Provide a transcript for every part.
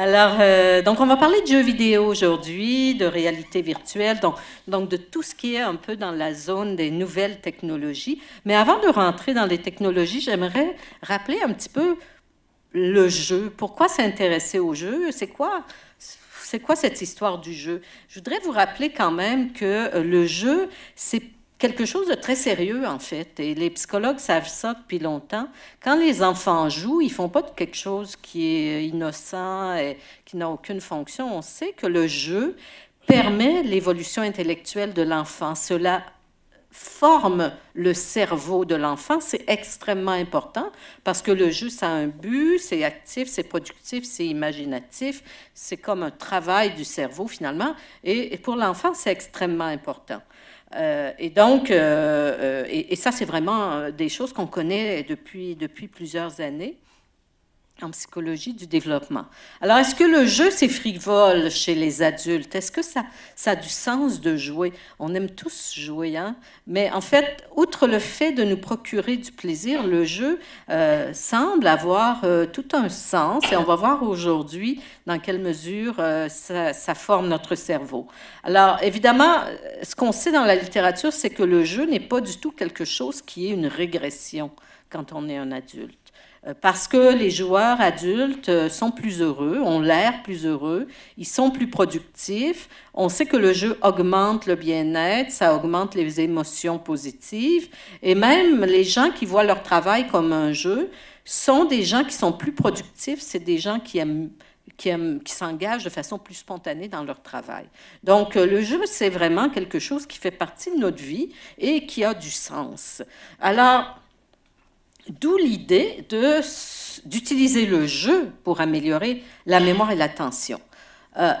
Alors, euh, donc, on va parler de jeux vidéo aujourd'hui, de réalité virtuelle, donc, donc, de tout ce qui est un peu dans la zone des nouvelles technologies. Mais avant de rentrer dans les technologies, j'aimerais rappeler un petit peu le jeu. Pourquoi s'intéresser au jeu? C'est quoi? C'est quoi cette histoire du jeu? Je voudrais vous rappeler quand même que euh, le jeu, c'est quelque chose de très sérieux, en fait. Et les psychologues savent ça depuis longtemps. Quand les enfants jouent, ils font pas quelque chose qui est innocent et qui n'a aucune fonction. On sait que le jeu permet l'évolution intellectuelle de l'enfant. Cela forme le cerveau de l'enfant, c'est extrêmement important parce que le jeu, ça a un but, c'est actif, c'est productif, c'est imaginatif, c'est comme un travail du cerveau finalement. et pour l'enfant, c'est extrêmement important. Euh, et donc, euh, euh, et, et, ça, c'est vraiment des choses qu'on connaît depuis, depuis plusieurs années en psychologie du développement. Alors, est-ce que le jeu, c'est frivole chez les adultes? Est-ce que ça, ça a du sens de jouer? On aime tous jouer, hein? Mais en fait, outre le fait de nous procurer du plaisir, le jeu euh, semble avoir euh, tout un sens et on va voir aujourd'hui dans quelle mesure euh, ça, ça, forme notre cerveau. Alors, évidemment, ce qu'on sait dans la littérature, c'est que le jeu n'est pas du tout quelque chose qui est une régression quand on est un adulte. Euh, parce que les joueurs adultes euh, sont plus heureux, ont l'air plus heureux, ils sont plus productifs. On sait que le jeu augmente le bien-être, ça augmente les émotions positives, et même les gens qui voient leur travail comme un jeu sont des gens qui sont plus productifs, c'est des gens qui s'engagent de façon plus spontanée dans leur travail. Donc, euh, le jeu, c'est vraiment quelque chose qui fait partie de notre vie et qui a du sens. Alors, D'où l'idée d'utiliser le jeu pour améliorer la mémoire et l'attention. Euh,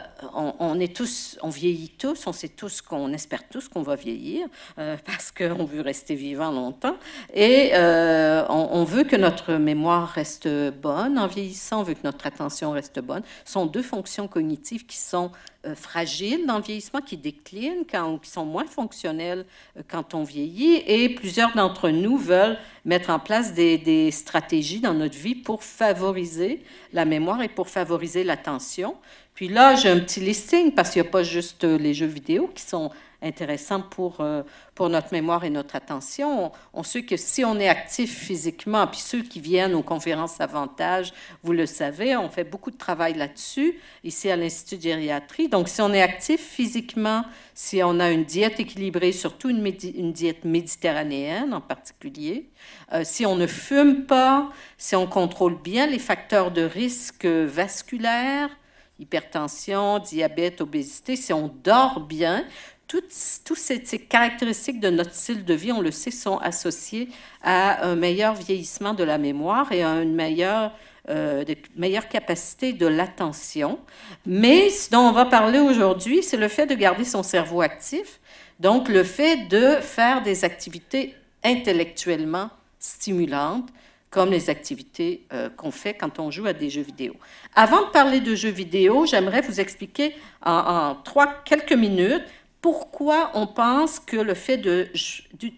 on, est tous, on vieillit tous, on sait tous qu'on espère tous qu'on va vieillir euh, parce qu'on veut rester vivant longtemps et euh, on, veut que notre mémoire reste bonne en vieillissant, on veut que notre attention reste bonne. Ce sont deux fonctions cognitives qui sont fragiles dans le vieillissement, qui déclinent quand, qui sont moins fonctionnelles quand on vieillit et plusieurs d'entre nous veulent mettre en place des stratégies dans notre vie pour favoriser la mémoire et pour favoriser l'attention. Puis là, j'ai un petit listing parce qu'il n'y a pas juste euh, les jeux vidéo qui sont intéressants pour, euh, pour notre mémoire et notre attention. On, sait que si on est actif physiquement, puis ceux qui viennent aux conférences avantage, vous le savez, on fait beaucoup de travail là-dessus, ici à l'Institut de gériatrie. Donc, si on est actif physiquement, si on a une diète équilibrée, surtout une, une diète méditerranéenne en particulier, euh, si on ne fume pas, si on contrôle bien les facteurs de risque vasculaire, hypertension, diabète, obésité, si on dort bien, toutes, ces, caractéristiques de notre style de vie, on le sait, sont associées à un meilleur vieillissement de la mémoire et à une meilleure euh, meilleure capacité de l'attention. Mais ce dont on va parler aujourd'hui, c'est le fait de garder son cerveau actif, donc le fait de faire des activités intellectuellement stimulantes, comme les activités euh, qu'on fait quand on joue à des jeux vidéo. Avant de parler de jeux vidéo, j'aimerais vous expliquer en, trois, quelques minutes pourquoi on pense que le fait de,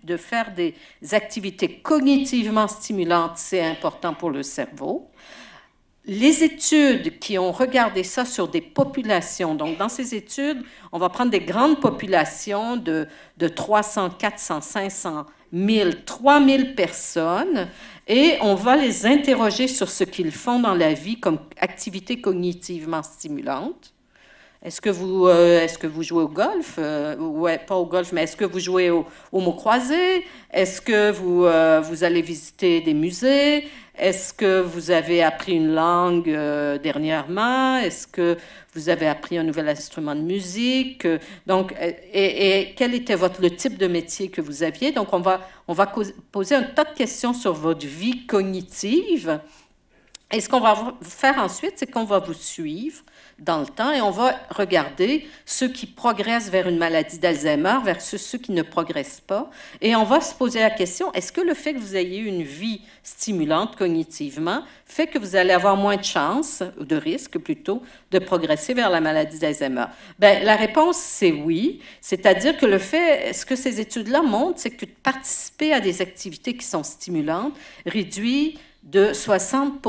de faire des activités cognitivement stimulantes, c'est important pour le cerveau. Les études qui ont regardé ça sur des populations, donc dans ces études, on va prendre des grandes populations de, de 300, 400, 500 1000, 3000 personnes et on va les interroger sur ce qu'ils font dans la vie comme activité cognitivement stimulante. Est-ce que, vous, euh, est-ce que vous jouez au golf? Oui, euh, ouais, pas au golf, mais est-ce que vous jouez au, mots mot croisé? Est-ce que vous, euh, vous allez visiter des musées? Est-ce que vous avez appris une langue dernièrement? Est-ce que vous avez appris un nouvel instrument de musique. Euh, donc, euh, et, quel était votre, le type de métier que vous aviez? Donc, on va, on va poser un tas de questions sur votre vie cognitive. Et ce qu'on va faire ensuite, c'est qu'on va vous suivre dans le temps et on va regarder ceux qui progressent vers une maladie d'Alzheimer versus ceux qui ne progressent pas. Et on va se poser la question, est-ce que le fait que vous ayez une vie stimulante cognitivement fait que vous allez avoir moins de chances, ou de risques plutôt, de progresser vers la maladie d'Alzheimer? Bien, la réponse, c'est oui. C'est-à-dire que le fait, ce que ces études-là montrent, c'est que participer à des activités qui sont stimulantes réduit de 60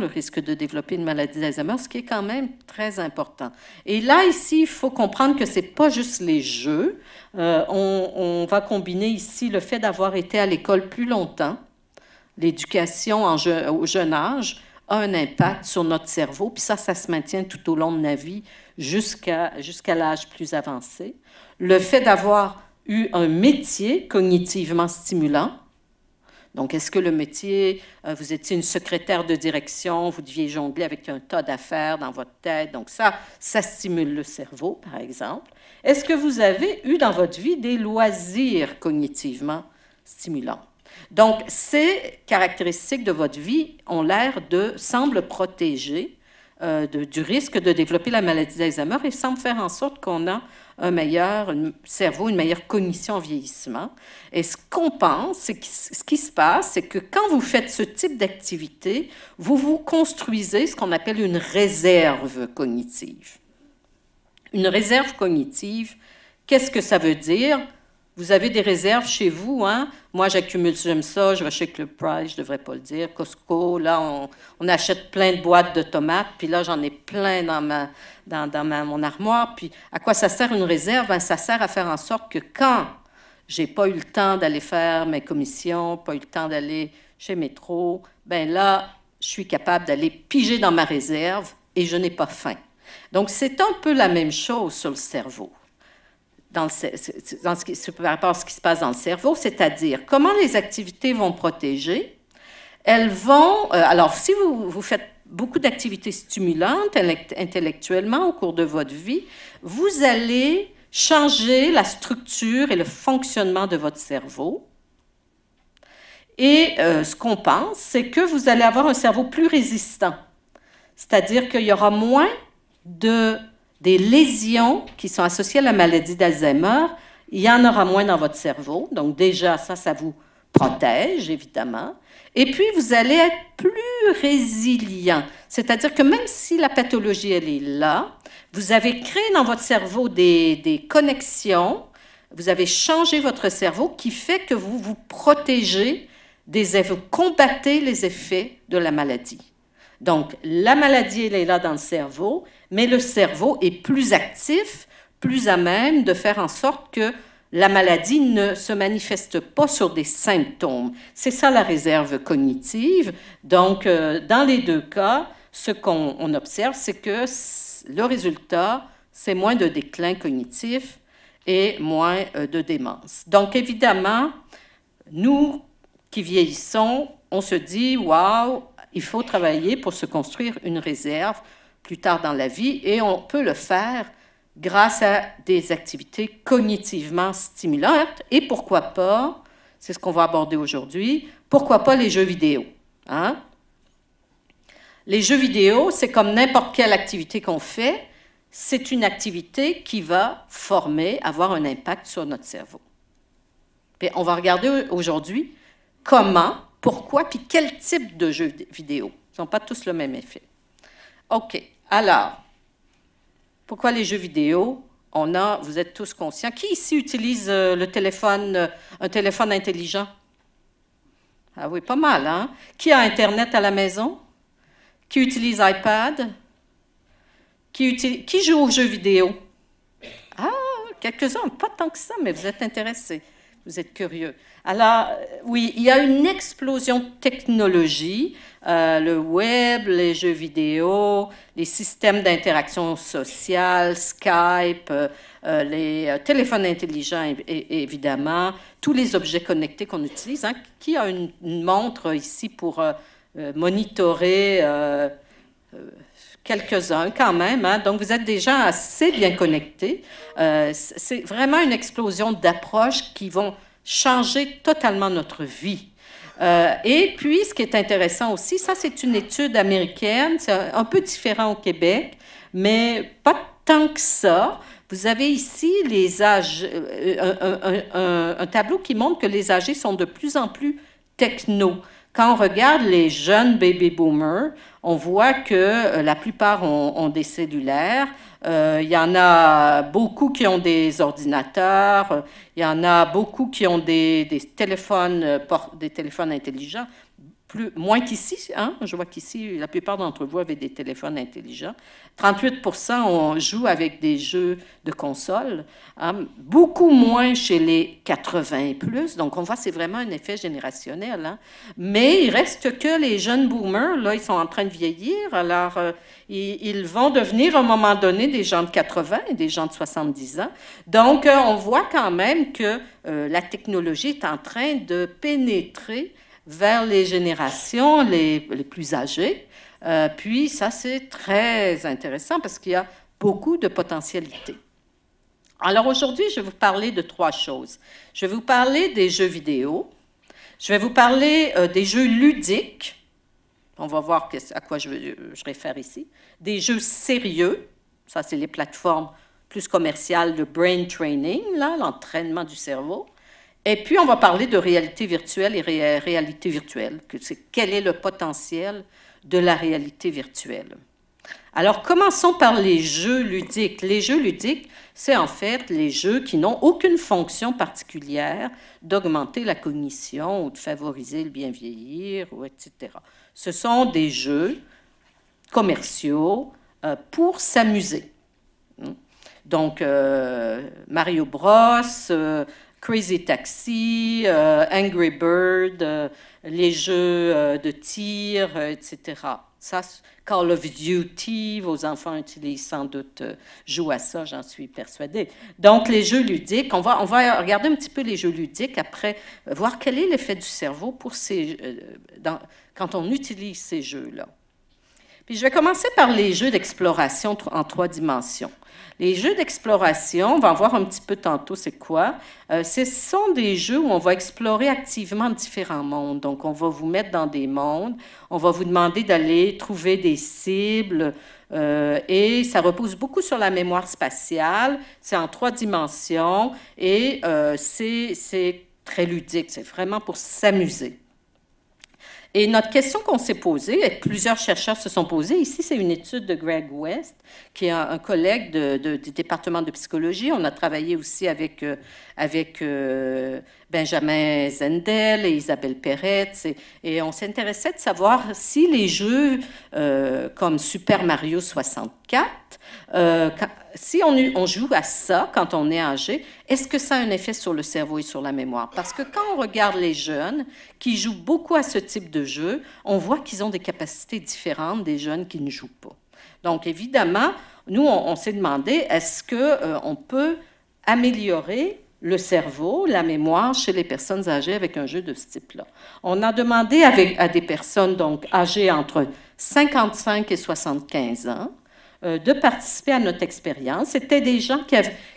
le risque de développer une maladie d'Alzheimer, ce qui est quand même très important. Et là, ici, il faut comprendre que ce n'est pas juste les jeux. Euh, on, va combiner ici le fait d'avoir été à l'école plus longtemps, l'éducation au jeune âge, a un impact sur notre cerveau, puis ça, ça se maintient tout au long de la vie jusqu'à jusqu'à l'âge plus avancé. Le fait d'avoir eu un métier cognitivement stimulant, donc, est-ce que le métier, euh, vous étiez une secrétaire de direction, vous deviez jongler avec un tas d'affaires dans votre tête, donc ça, ça stimule le cerveau, par exemple. Est-ce que vous avez eu dans votre vie des loisirs cognitivement stimulants? Donc, ces caractéristiques de votre vie ont l'air de, semblent protéger euh, du risque de développer la maladie d'Alzheimer et semblent faire en sorte qu'on a un meilleur cerveau, une meilleure cognition en vieillissement. Et ce qu'on pense, ce qui se passe, c'est que quand vous faites ce type d'activité, vous vous construisez ce qu'on appelle une réserve cognitive. Une réserve cognitive, qu'est-ce que ça veut dire? Vous avez des réserves chez vous, hein? Moi, j'accumule, j'aime ça, je vais chez Club Price, je devrais pas le dire. Costco, là, on, achète plein de boîtes de tomates, puis là, j'en ai plein dans, ma, dans, mon armoire. Puis à quoi ça sert une réserve? Ben, ça sert à faire en sorte que quand j'ai pas eu le temps d'aller faire mes commissions, pas eu le temps d'aller chez Métro, ben là, je suis capable d'aller piger dans ma réserve et je n'ai pas faim. Donc, c'est un peu la même chose sur le cerveau dans, ce qui, par rapport à ce qui se passe dans le cerveau, c'est-à-dire comment les activités vont protéger. Elles vont, euh, alors si vous, faites beaucoup d'activités stimulantes intellectuellement au cours de votre vie, vous allez changer la structure et le fonctionnement de votre cerveau. Et euh, ce qu'on pense, c'est que vous allez avoir un cerveau plus résistant, c'est-à-dire qu'il y aura moins de des lésions qui sont associées à la maladie d'Alzheimer, il y en aura moins dans votre cerveau. Donc déjà, ça, ça vous protège, évidemment. Et puis, vous allez être plus résilient. C'est-à-dire que même si la pathologie, elle est là, vous avez créé dans votre cerveau des, connexions, vous avez changé votre cerveau qui fait que vous vous protégez des vous combattez les effets de la maladie. Donc, la maladie, elle est là dans le cerveau, mais le cerveau est plus actif, plus à même de faire en sorte que la maladie ne se manifeste pas sur des symptômes. C'est ça la réserve cognitive. Donc, euh, dans les deux cas, ce qu'on observe, c'est que le résultat, c'est moins de déclin cognitif et moins euh, de démence. Donc, évidemment, nous qui vieillissons, on se dit, waouh, il faut travailler pour se construire une réserve plus tard dans la vie et on peut le faire grâce à des activités cognitivement stimulantes et pourquoi pas, c'est ce qu'on va aborder aujourd'hui, pourquoi pas les jeux vidéo. Hein? Les jeux vidéo, c'est comme n'importe quelle activité qu'on fait, c'est une activité qui va former, avoir un impact sur notre cerveau. on va regarder aujourd'hui comment, pourquoi, puis quel type de jeux vidéo. Ils n'ont pas tous le même effet. OK. Alors, pourquoi les jeux vidéo On a, vous êtes tous conscients, qui ici utilise euh, le téléphone, euh, un téléphone intelligent Ah oui, pas mal, hein Qui a Internet à la maison Qui utilise iPad qui joue aux jeux vidéo Ah, quelques-uns, pas tant que ça, mais vous êtes intéressés. Vous êtes curieux. Alors, euh, oui, il y a une explosion de technologie, euh, le web, les jeux vidéo, les systèmes d'interaction sociale, Skype, euh, les téléphones intelligents, et, évidemment, tous les objets connectés qu'on utilise. Hein, qui a une, montre ici pour monitorer quelques-uns quand même. Hein. Donc, vous êtes déjà assez bien connectés. Euh, c'est vraiment une explosion d'approches qui vont changer totalement notre vie. Euh, et puis, ce qui est intéressant aussi, ça, c'est une étude américaine. C'est un, peu différent au Québec, mais pas tant que ça. Vous avez ici les âges, euh, un, un tableau qui montre que les âgés sont de plus en plus techno. Quand on regarde les jeunes baby boomers, on voit que euh, la plupart ont, des cellulaires. Euh, il y en a beaucoup qui ont des ordinateurs. Il y en a beaucoup qui ont des téléphones, euh, des téléphones intelligents moins qu'ici. Hein. Je vois qu'ici, la plupart d'entre vous avaient des téléphones intelligents. 38 on joue avec des jeux de console. Hein. Beaucoup moins chez les 80 et plus. Donc, on voit, c'est vraiment un effet générationnel. Hein. Mais il reste que les jeunes boomers, là, ils sont en train de vieillir. Alors, euh, ils, vont devenir à un moment donné des gens de 80 et des gens de 70 ans. Donc, euh, on voit quand même que euh, la technologie est en train de pénétrer vers les générations les, plus âgées. Euh, puis ça, c'est très intéressant parce qu'il y a beaucoup de potentialités. Alors aujourd'hui, je vais vous parler de trois choses. Je vais vous parler des jeux vidéo. Je vais vous parler euh, des jeux ludiques. On va voir à quoi je, je réfère ici. Des jeux sérieux. Ça, c'est les plateformes plus commerciales de brain training, l'entraînement du cerveau. Et puis, on va parler de réalité virtuelle et réalité virtuelle. Que quel est le potentiel de la réalité virtuelle? Alors, commençons par les jeux ludiques. Les jeux ludiques, c'est en fait les jeux qui n'ont aucune fonction particulière d'augmenter la cognition ou de favoriser le bien vieillir, ou etc. Ce sont des jeux commerciaux euh, pour s'amuser. Hmm? Donc, euh, Mario Bros, euh, Crazy Taxi, euh, Angry Bird, euh, les jeux euh, de tir, etc. Ça, Call of Duty, vos enfants utilisent sans doute, jouent à ça, j'en suis persuadée. Donc, les jeux ludiques, on va, on va regarder un petit peu les jeux ludiques après, voir quel est l'effet du cerveau pour ces, quand on utilise ces jeux-là je vais commencer par les jeux d'exploration en trois dimensions. Les jeux d'exploration, on va voir un petit peu tantôt c'est quoi. Euh, ce sont des jeux où on va explorer activement différents mondes. Donc, on va vous mettre dans des mondes, on va vous demander d'aller trouver des cibles, euh, et ça repose beaucoup sur la mémoire spatiale. C'est en trois dimensions et euh, c'est très ludique. C'est vraiment pour s'amuser. Et notre question qu'on s'est posée, et plusieurs chercheurs se sont posés, ici c'est une étude de Greg West, qui est un, collègue du département de psychologie. On a travaillé aussi avec euh, avec euh, Benjamin Zendel et Isabelle Perrette. Et, on s'intéressait de savoir si les jeux euh, comme Super Mario 64, euh, si on, on, joue à ça quand on est âgé, est-ce que ça a un effet sur le cerveau et sur la mémoire? Parce que quand on regarde les jeunes qui jouent beaucoup à ce type de jeu, on voit qu'ils ont des capacités différentes des jeunes qui ne jouent pas. Donc, évidemment, nous, on, s'est demandé, est-ce qu'on on peut améliorer le cerveau, la mémoire chez les personnes âgées avec un jeu de ce type-là. On a demandé à des personnes donc âgées entre 55 et 75 ans euh, de participer à notre expérience. C'était des gens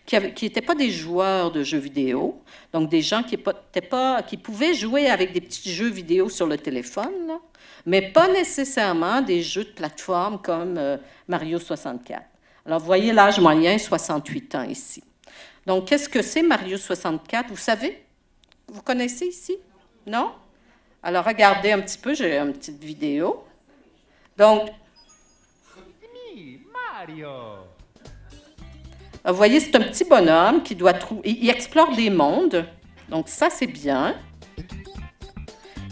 qui n'étaient pas des joueurs de jeux vidéo, donc des gens qui, pas, qui pouvaient jouer avec des petits jeux vidéo sur le téléphone, mais pas nécessairement des jeux de plateforme comme euh, Mario 64. Alors, vous voyez l'âge moyen, 68 ans ici. Donc, qu'est-ce que c'est Mario 64? Vous savez? Vous connaissez ici? Non? Alors, regardez un petit peu, j'ai une petite vidéo. Donc, Mario. Vous voyez, c'est un petit bonhomme qui doit trouver. Il explore des mondes. Donc, ça, c'est bien.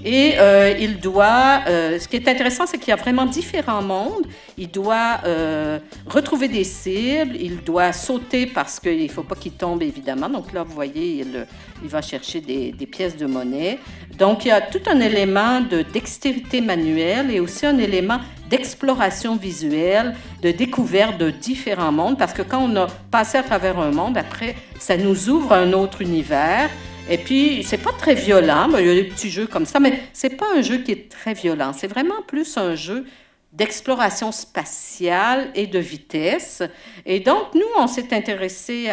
Et euh, il doit, euh, ce qui est intéressant, c'est qu'il y a vraiment différents mondes. Il doit euh, retrouver des cibles, il doit sauter parce qu'il ne faut pas qu'il tombe, évidemment. Donc là, vous voyez, il, va chercher des, des, pièces de monnaie. Donc il y a tout un élément de dextérité manuelle et aussi un élément d'exploration visuelle, de découverte de différents mondes, parce que quand on a passé à travers un monde, après, ça nous ouvre un autre univers. Et puis, c'est pas très violent. Il y a des petits jeux comme ça, mais c'est pas un jeu qui est très violent. C'est vraiment plus un jeu d'exploration spatiale et de vitesse. Et donc, nous, on s'est intéressé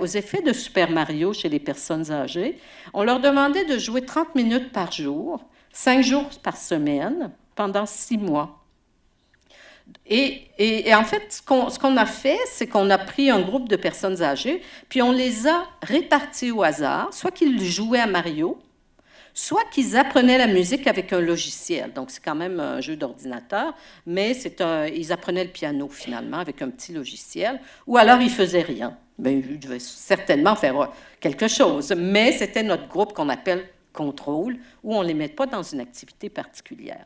aux effets de Super Mario chez les personnes âgées. On leur demandait de jouer 30 minutes par jour, 5 jours par semaine, pendant 6 mois. Et, en fait, ce qu'on a fait, c'est qu'on a pris un groupe de personnes âgées, puis on les a répartis au hasard, soit qu'ils jouaient à Mario, soit qu'ils apprenaient la musique avec un logiciel. Donc, c'est quand même un jeu d'ordinateur, mais ils apprenaient le piano finalement avec un petit logiciel, ou alors ils faisaient rien. mais ben, ils devaient certainement faire quelque chose, mais c'était notre groupe qu'on appelle contrôle, où on ne les met pas dans une activité particulière.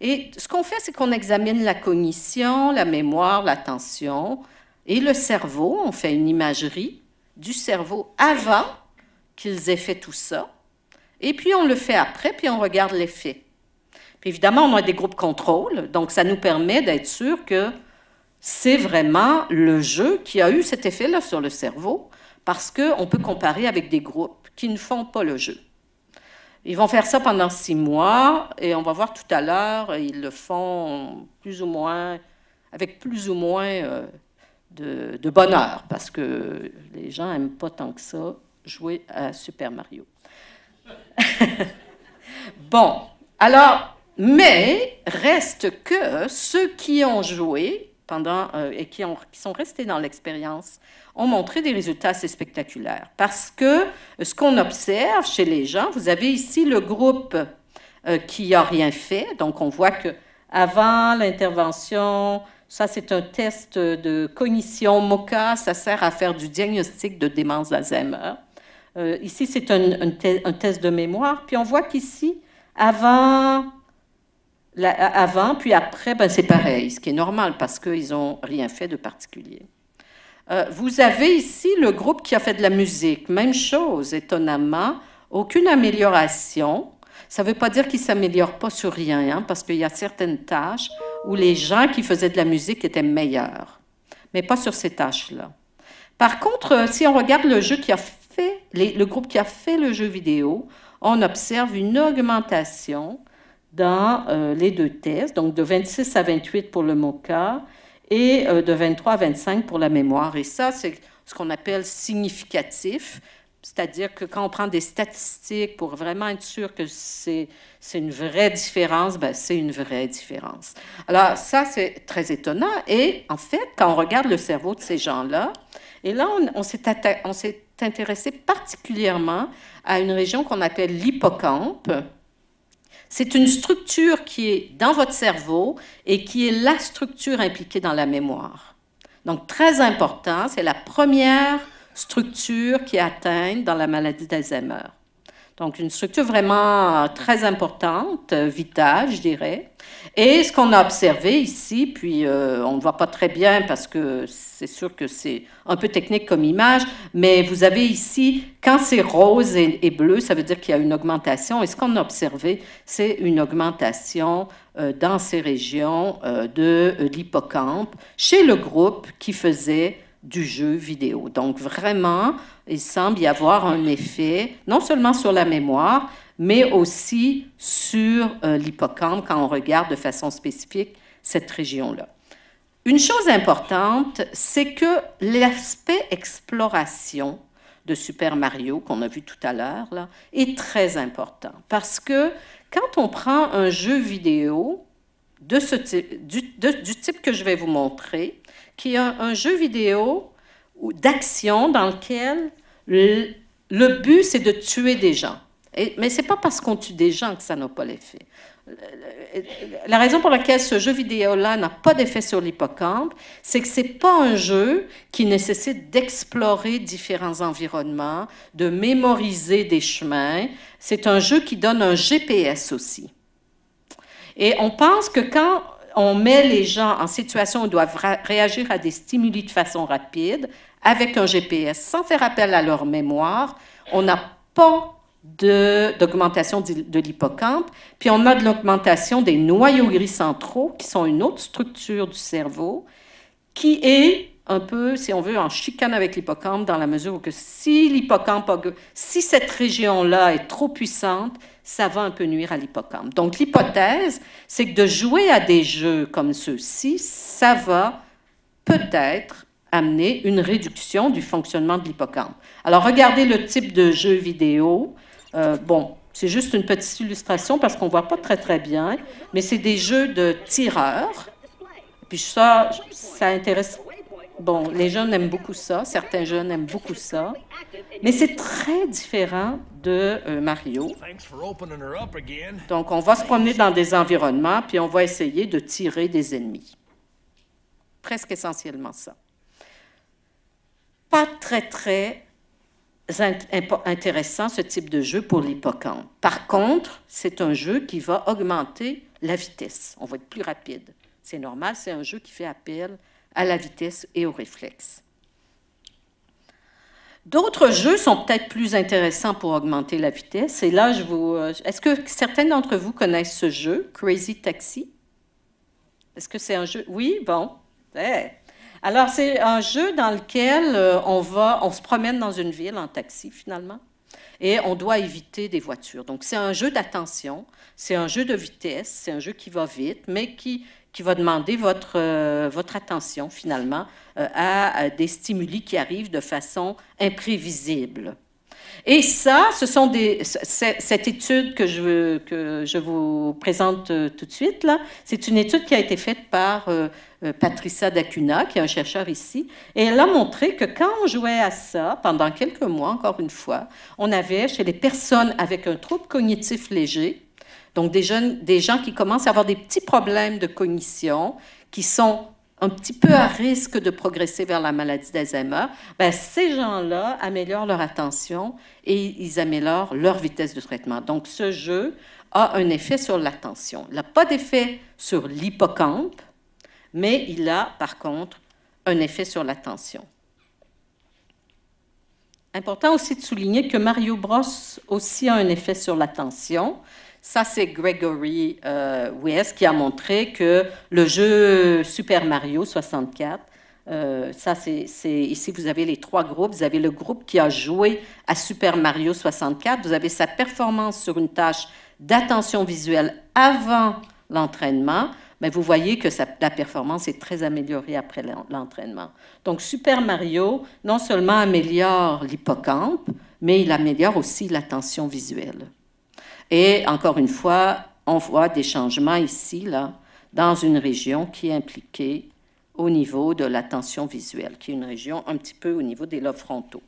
Et ce qu'on fait, c'est qu'on examine la cognition, la mémoire, l'attention et le cerveau. On fait une imagerie du cerveau avant qu'ils aient fait tout ça. Et puis on le fait après, puis on regarde l'effet. évidemment, on a des groupes contrôle, donc ça nous permet d'être sûr que c'est vraiment le jeu qui a eu cet effet-là sur le cerveau, parce qu'on peut comparer avec des groupes qui ne font pas le jeu. Ils vont faire ça pendant six mois et on va voir tout à l'heure, ils le font plus ou moins, avec plus ou moins euh, de, bonheur parce que les gens n'aiment pas tant que ça jouer à Super Mario. bon, alors, mais reste que ceux qui ont joué pendant euh, et qui, qui sont restés dans l'expérience ont montré des résultats assez spectaculaires. Parce que euh, ce qu'on observe chez les gens, vous avez ici le groupe euh, qui n'a rien fait. Donc, on voit que avant l'intervention, ça c'est un test de cognition MOCA, ça sert à faire du diagnostic de démence d'Alzheimer. Euh, ici, c'est un, test de mémoire. Puis on voit qu'ici, avant, puis après, ben, c'est pareil, ce qui est normal parce qu'ils n'ont rien fait de particulier. Euh, vous avez ici le groupe qui a fait de la musique. Même chose, étonnamment. Aucune amélioration. Ça ne veut pas dire qu'il ne s'améliorent pas sur rien, hein, parce qu'il y a certaines tâches où les gens qui faisaient de la musique étaient meilleurs, mais pas sur ces tâches-là. Par contre, euh, si on regarde le jeu qui a fait, le groupe qui a fait le jeu vidéo, on observe une augmentation dans euh, les deux tests, donc de 26 à 28 pour le MOCA et euh, de 23 à 25 pour la mémoire. Et ça, c'est ce qu'on appelle significatif, c'est-à-dire que quand on prend des statistiques pour vraiment être sûr que c'est une vraie différence, ben c'est une vraie différence. Alors ça, c'est très étonnant. Et en fait, quand on regarde le cerveau de ces gens-là, et là, on, on s'est intéressé particulièrement à une région qu'on appelle l'hippocampe, c'est une structure qui est dans votre cerveau et qui est la structure impliquée dans la mémoire. Donc, très important, c'est la première structure qui est atteinte dans la maladie d'Alzheimer. Donc, une structure vraiment euh, très importante, euh, vitale, je dirais. Et ce qu'on a observé ici, puis euh, on ne voit pas très bien parce que c'est sûr que c'est un peu technique comme image, mais vous avez ici, quand c'est rose et, bleu, ça veut dire qu'il y a une augmentation. Et ce qu'on a observé, c'est une augmentation euh, dans ces régions euh, de l'hippocampe chez le groupe qui faisait du jeu vidéo. Donc vraiment, il semble y avoir un effet, non seulement sur la mémoire, mais aussi sur euh, l'hippocampe quand on regarde de façon spécifique cette région-là. Une chose importante, c'est que l'aspect exploration de Super Mario qu'on a vu tout à l'heure est très important parce que quand on prend un jeu vidéo de ce du, type que je vais vous montrer, qui est un, jeu vidéo d'action dans lequel le but c'est de tuer des gens. Mais mais c'est pas parce qu'on tue des gens que ça n'a pas l'effet. La raison pour laquelle ce jeu vidéo-là n'a pas d'effet sur l'hippocampe, c'est que c'est pas un jeu qui nécessite d'explorer différents environnements, de mémoriser des chemins. C'est un jeu qui donne un GPS aussi. Et on pense que quand on met les gens en situation où ils doivent réagir à des stimuli de façon rapide, avec un GPS, sans faire appel à leur mémoire, on n'a pas d'augmentation de, l'hippocampe. Puis on a de l'augmentation des noyaux gris centraux, qui sont une autre structure du cerveau, qui est un peu, si on veut, en chicane avec l'hippocampe, dans la mesure que si l'hippocampe, si cette région-là est trop puissante, ça va un peu nuire à l'hippocampe. Donc l'hypothèse, c'est que de jouer à des jeux comme ceux-ci, ça va peut-être amener une réduction du fonctionnement de l'hippocampe. Alors regardez le type de jeu vidéo euh, bon, c'est juste une petite illustration parce qu'on voit pas très, très bien, mais c'est des jeux de tireurs. Puis ça, ça intéresse... Bon, les jeunes aiment beaucoup ça, certains jeunes aiment beaucoup ça, mais c'est très différent de euh, Mario. Donc, on va se promener dans des environnements, puis on va essayer de tirer des ennemis. Presque essentiellement ça. Pas très, très intéressant ce type de jeu pour l'hippocampe. Par contre, c'est un jeu qui va augmenter la vitesse. On va être plus rapide. C'est normal, c'est un jeu qui fait appel à la vitesse et au réflexe. D'autres jeux sont peut-être plus intéressants pour augmenter la vitesse. Et là, je vous. Euh, est-ce que certains d'entre vous connaissent ce jeu, Crazy Taxi? Est-ce que c'est un jeu? Oui, bon. Eh! Alors, c'est un jeu dans lequel euh, on, va, on se promène dans une ville en taxi, finalement, et on doit éviter des voitures. Donc, c'est un jeu d'attention, c'est un jeu de vitesse, c'est un jeu qui va vite, mais qui, qui va demander votre, euh, votre attention, finalement, euh, à, des stimuli qui arrivent de façon imprévisible. Et ça, ce sont des, cette étude que je, que je vous présente tout de suite, là, c'est une étude qui a été faite par euh, Patricia Dacuna, qui est un chercheur ici, et elle a montré que quand on jouait à ça, pendant quelques mois, encore une fois, on avait chez les personnes avec un trouble cognitif léger, donc des, jeunes, des gens qui commencent à avoir des petits problèmes de cognition, qui sont un petit peu à risque de progresser vers la maladie d'Alzheimer, ben, ces gens-là améliorent leur attention et ils améliorent leur vitesse de traitement. Donc ce jeu a un effet sur l'attention. Il n'a pas d'effet sur l'hippocampe, mais il a, par contre, un effet sur l'attention. Important aussi de souligner que Mario Bros aussi a un effet sur l'attention. Ça, c'est Gregory euh, qui a montré que le jeu Super Mario 64, euh, ça, c'est ici, vous avez les trois groupes. Vous avez le groupe qui a joué à Super Mario 64. Vous avez sa performance sur une tâche d'attention visuelle avant l'entraînement mais vous voyez que la performance est très améliorée après l'entraînement. Donc Super Mario non seulement améliore l'hippocampe, mais il améliore aussi l'attention visuelle. Et encore une fois, on voit des changements ici, là, dans une région qui est impliquée au niveau de l'attention visuelle, qui est une région un petit peu au niveau des lobes frontaux.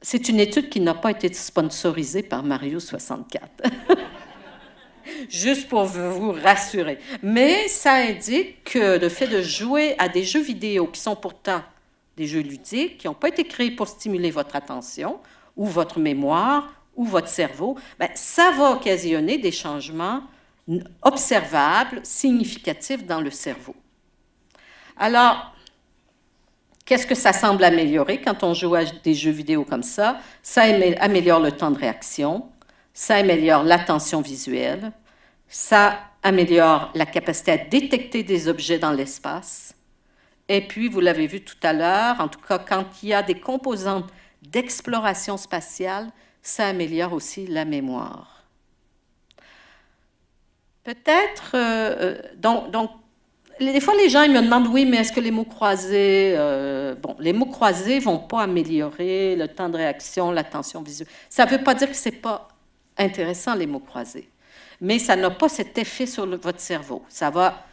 C'est une étude qui n'a pas été sponsorisée par Mario 64. juste pour vous rassurer. Mais ça indique que le fait de jouer à des jeux vidéo qui sont pourtant des jeux ludiques, qui n'ont pas été créés pour stimuler votre attention ou votre mémoire ou votre cerveau, ben, ça va occasionner des changements observables, significatifs dans le cerveau. Alors, Qu'est-ce que ça semble améliorer quand on joue à des jeux vidéo comme ça? Ça améliore le temps de réaction, ça améliore l'attention visuelle, ça améliore la capacité à détecter des objets dans l'espace. Et puis, vous l'avez vu tout à l'heure, en tout cas, quand il y a des composantes d'exploration spatiale, ça améliore aussi la mémoire. Peut-être, euh, euh, donc, des fois les gens me demandent, oui, mais est-ce que les mots croisés, euh, bon, les mots croisés vont pas améliorer le temps de réaction, l'attention visuelle. Ça ne veut pas dire que c'est pas intéressant les mots croisés, mais ça n'a pas cet effet sur votre cerveau. Ça va,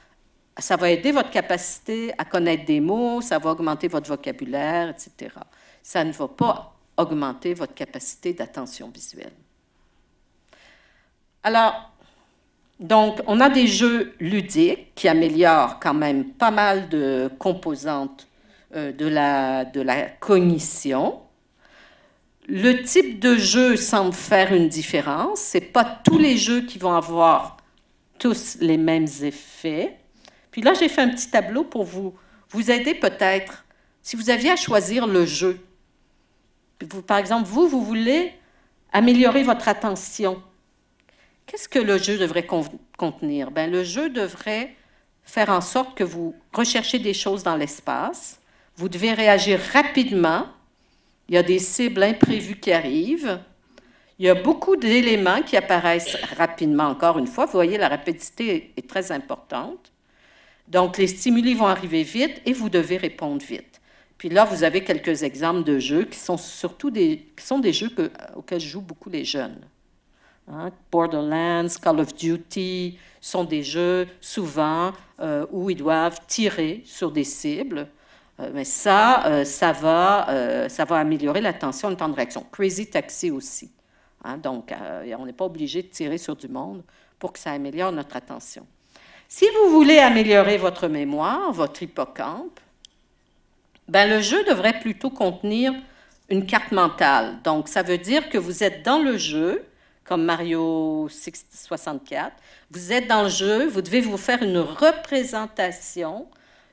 ça va aider votre capacité à connaître des mots, ça va augmenter votre vocabulaire, etc. Ça ne va pas augmenter votre capacité d'attention visuelle. Alors, donc, on a des jeux ludiques qui améliorent quand même pas mal de composantes euh, de, la, de la cognition le type de jeu semble faire une différence. C'est pas tous les jeux qui vont avoir tous les mêmes effets. Puis là, j'ai fait un petit tableau pour vous, vous aider peut-être. Si vous aviez à choisir le jeu, par exemple, vous, vous voulez améliorer votre attention. Qu'est-ce que le jeu devrait contenir? Bien, le jeu devrait faire en sorte que vous recherchez des choses dans l'espace. Vous devez réagir rapidement il y a des cibles imprévues qui arrivent. Il y a beaucoup d'éléments qui apparaissent rapidement. Encore une fois, vous voyez, la rapidité est très importante. Donc, les stimuli vont arriver vite et vous devez répondre vite. Puis là, vous avez quelques exemples de jeux qui sont surtout des, qui sont des jeux euh, auxquels jouent beaucoup les jeunes. Hein, Borderlands, Call of Duty sont des jeux souvent euh, où ils doivent tirer sur des cibles. Euh, mais ça, euh, ça, va, euh, ça va améliorer l'attention et le temps de réaction. Crazy Taxi aussi. Hein. donc, on n'est pas obligé de tirer sur du monde pour que ça améliore notre attention. Si vous voulez améliorer votre mémoire, votre hippocampe, ben, le jeu devrait plutôt contenir une carte mentale. Donc, ça veut dire que vous êtes dans le jeu, comme Mario 64. Vous êtes dans le jeu, vous devez vous faire une représentation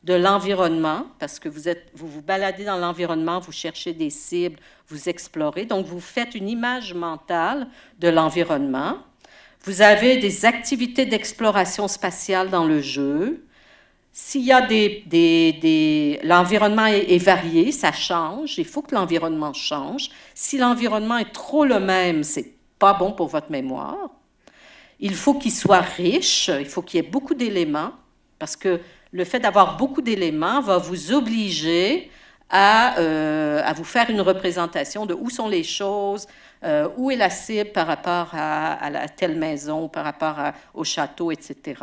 de l'environnement, parce que vous, êtes, vous vous baladez dans l'environnement, vous cherchez des cibles, vous explorez. Donc, vous faites une image mentale de l'environnement. Vous avez des activités d'exploration spatiale dans le jeu. S'il y a des... l'environnement est, varié, ça change. Il faut que l'environnement change. Si l'environnement est trop le même, c'est pas bon pour votre mémoire. Il faut qu'il soit riche, il faut qu'il y ait beaucoup d'éléments, parce que le fait d'avoir beaucoup d'éléments va vous obliger euh, à, vous faire une représentation de où sont les choses, euh, où est la cible par rapport à, la, telle maison, par rapport au château, etc.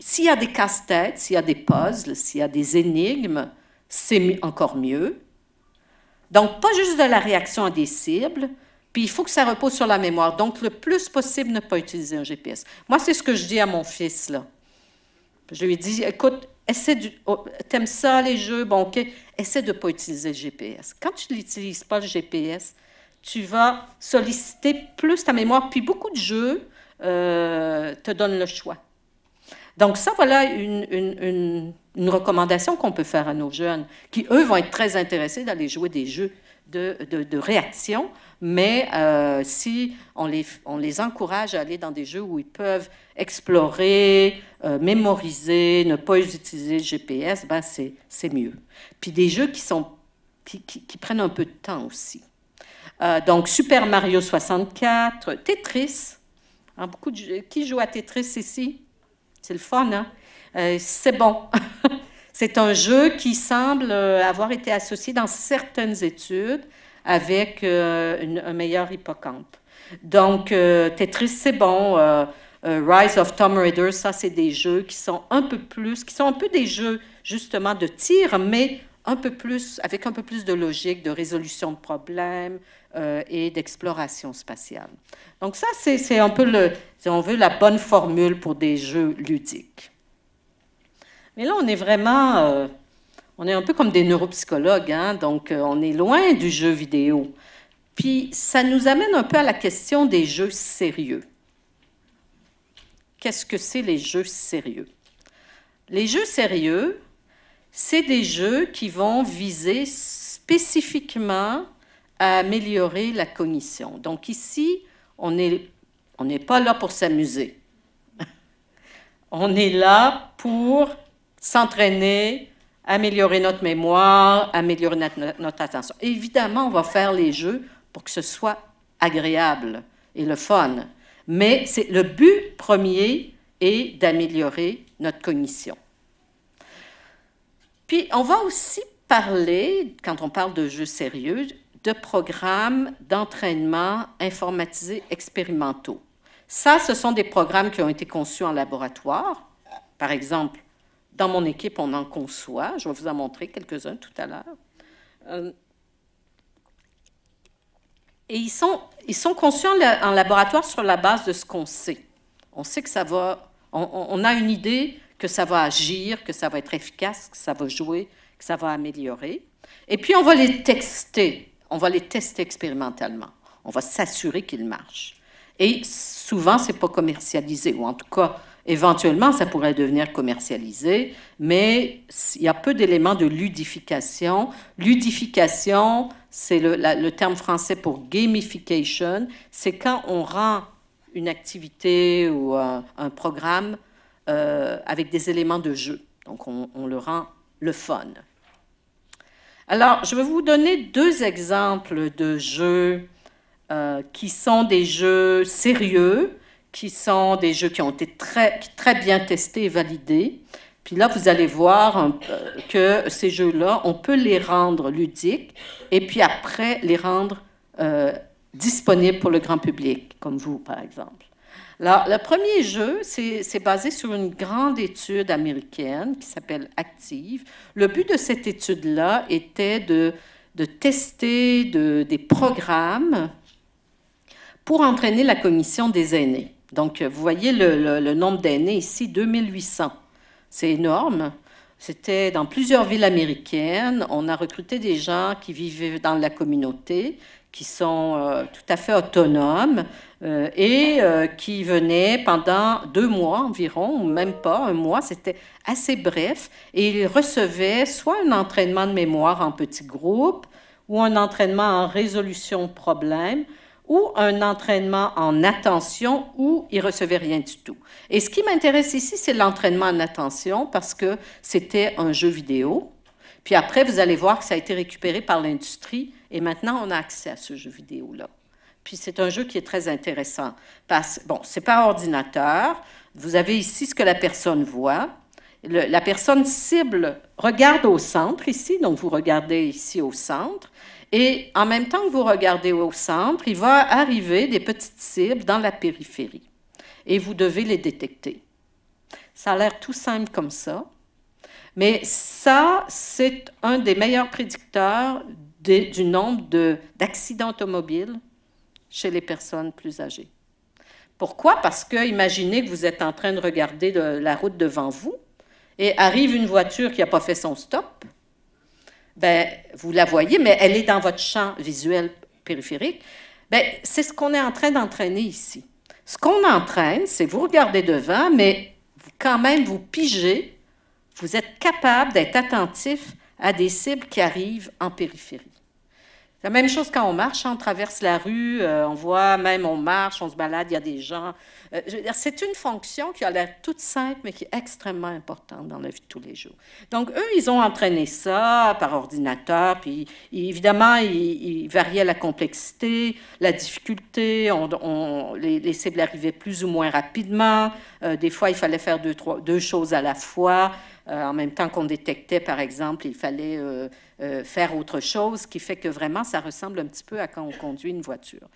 S'il y a des casse-têtes, s'il y a des puzzles, s'il y a des énigmes, c'est encore mieux. Donc, pas juste de la réaction à des cibles, puis il faut que ça repose sur la mémoire. Donc, le plus possible, ne pas utiliser un GPS. Moi, c'est ce que je dis à mon fils, là. Je lui dis, dit, écoute, essaie du, oh, t'aimes ça les jeux, bon, ok, essaie de ne pas utiliser le GPS. Quand tu n'utilises pas le GPS, tu vas solliciter plus ta mémoire, puis beaucoup de jeux euh, te donnent le choix. Donc ça, voilà une recommandation qu'on peut faire à nos jeunes, qui, eux, vont être très intéressés d'aller jouer des jeux de, réaction, mais euh, si on les, encourage à aller dans des jeux où ils peuvent explorer, euh, mémoriser, ne pas utiliser le GPS, ben c'est mieux. Puis des jeux qui, sont, qui, prennent un peu de temps aussi. Euh, donc Super Mario 64, Tetris. Hein, beaucoup qui joue à Tetris ici? C'est le fun, hein? c'est bon. C'est un jeu qui semble euh, avoir été associé dans certaines études avec euh, un meilleur hippocampe. Donc, euh, Tetris, c'est bon. Rise of Tomb Raider, ça, c'est des jeux qui sont un peu plus, qui sont un peu des jeux justement de tir, mais un peu plus, avec un peu plus de logique, de résolution de problèmes et d'exploration spatiale. Donc ça, c'est un peu le, si on veut, la bonne formule pour des jeux ludiques. Mais là, on est vraiment, euh, on est un peu comme des neuropsychologues, hein? donc euh, on est loin du jeu vidéo. Puis ça nous amène un peu à la question des jeux sérieux. Qu'est-ce que c'est les jeux sérieux? Les jeux sérieux, c'est des jeux qui vont viser spécifiquement à améliorer la cognition. Donc ici, on n'est on n'est pas là pour s'amuser. on est là pour s'entraîner, améliorer notre mémoire, améliorer notre, attention. Évidemment, on va faire les jeux pour que ce soit agréable et le fun, mais c'est le but premier est d'améliorer notre cognition. Puis, on va aussi parler, quand on parle de jeux sérieux, de programmes d'entraînement informatisés expérimentaux. Ça, ce sont des programmes qui ont été conçus en laboratoire. Par exemple, dans mon équipe, on en conçoit. Je vais vous en montrer quelques-uns tout à l'heure. Euh, et ils sont, ils sont conçus en, laboratoire sur la base de ce qu'on sait. On sait que ça va, on, on, a une idée que ça va agir, que ça va être efficace, que ça va jouer, que ça va améliorer. Et puis on va les tester, on va les tester expérimentalement. On va s'assurer qu'ils marchent. Et souvent, ce n'est pas commercialisé, ou en tout cas, Éventuellement, ça pourrait devenir commercialisé, mais il y a peu d'éléments de ludification. Ludification, c'est le, terme français pour gamification, c'est quand on rend une activité ou euh, un, programme euh, avec des éléments de jeu. Donc, on, le rend le fun. Alors, je vais vous donner deux exemples de jeux euh, qui sont des jeux sérieux, qui sont des jeux qui ont été très, très bien testés et validés. Puis là, vous allez voir euh, que ces jeux-là, on peut les rendre ludiques et puis après les rendre euh, disponibles pour le grand public, comme vous, par exemple. Alors, le premier jeu, c'est basé sur une grande étude américaine qui s'appelle Active. Le but de cette étude-là était de, de tester des programmes pour entraîner la commission des aînés. Donc, euh, vous voyez le, nombre d'aînés ici, 2800. C'est énorme. C'était dans plusieurs villes américaines. On a recruté des gens qui vivaient dans la communauté, qui sont euh, tout à fait autonomes euh, et qui venaient pendant deux mois environ, même pas un mois, c'était assez bref, et ils recevaient soit un entraînement de mémoire en petit groupe, ou un entraînement en résolution de problèmes ou un entraînement en attention où il recevait rien du tout. Et ce qui m'intéresse ici, c'est l'entraînement en attention parce que c'était un jeu vidéo. Puis après, vous allez voir que ça a été récupéré par l'industrie et maintenant on a accès à ce jeu vidéo-là. Puis c'est un jeu qui est très intéressant parce bon, c'est pas ordinateur. Vous avez ici ce que la personne voit la personne cible regarde au centre ici, donc vous regardez ici au centre, et en même temps que vous regardez au centre, il va arriver des petites cibles dans la périphérie, et vous devez les détecter. Ça a l'air tout simple comme ça, mais ça, c'est un des meilleurs prédicteurs du nombre d'accidents automobiles chez les personnes plus âgées. Pourquoi? Parce que imaginez que vous êtes en train de regarder la route devant vous et arrive une voiture qui n'a pas fait son stop, ben, vous la voyez, mais elle est dans votre champ visuel périphérique. Ben, c'est ce qu'on est en train d'entraîner ici. Ce qu'on entraîne, c'est vous regardez devant, mais quand même vous pigez, vous êtes capable d'être attentif à des cibles qui arrivent en périphérie. La même chose quand on marche, hein, on traverse la rue, euh, on voit, même on marche, on se balade, il y a des gens. Euh, c'est une fonction qui a l'air toute simple, mais qui est extrêmement importante dans la vie de tous les jours. Donc, eux, ils ont entraîné ça par ordinateur, puis évidemment, ils, variait variaient la complexité, la difficulté, on, les, les, cibles arrivaient plus ou moins rapidement. Euh, des fois, il fallait faire deux, choses à la fois. en même temps qu'on détectait, par exemple, il fallait... Euh, faire autre chose, qui fait que vraiment, ça ressemble un petit peu à quand on conduit une voiture.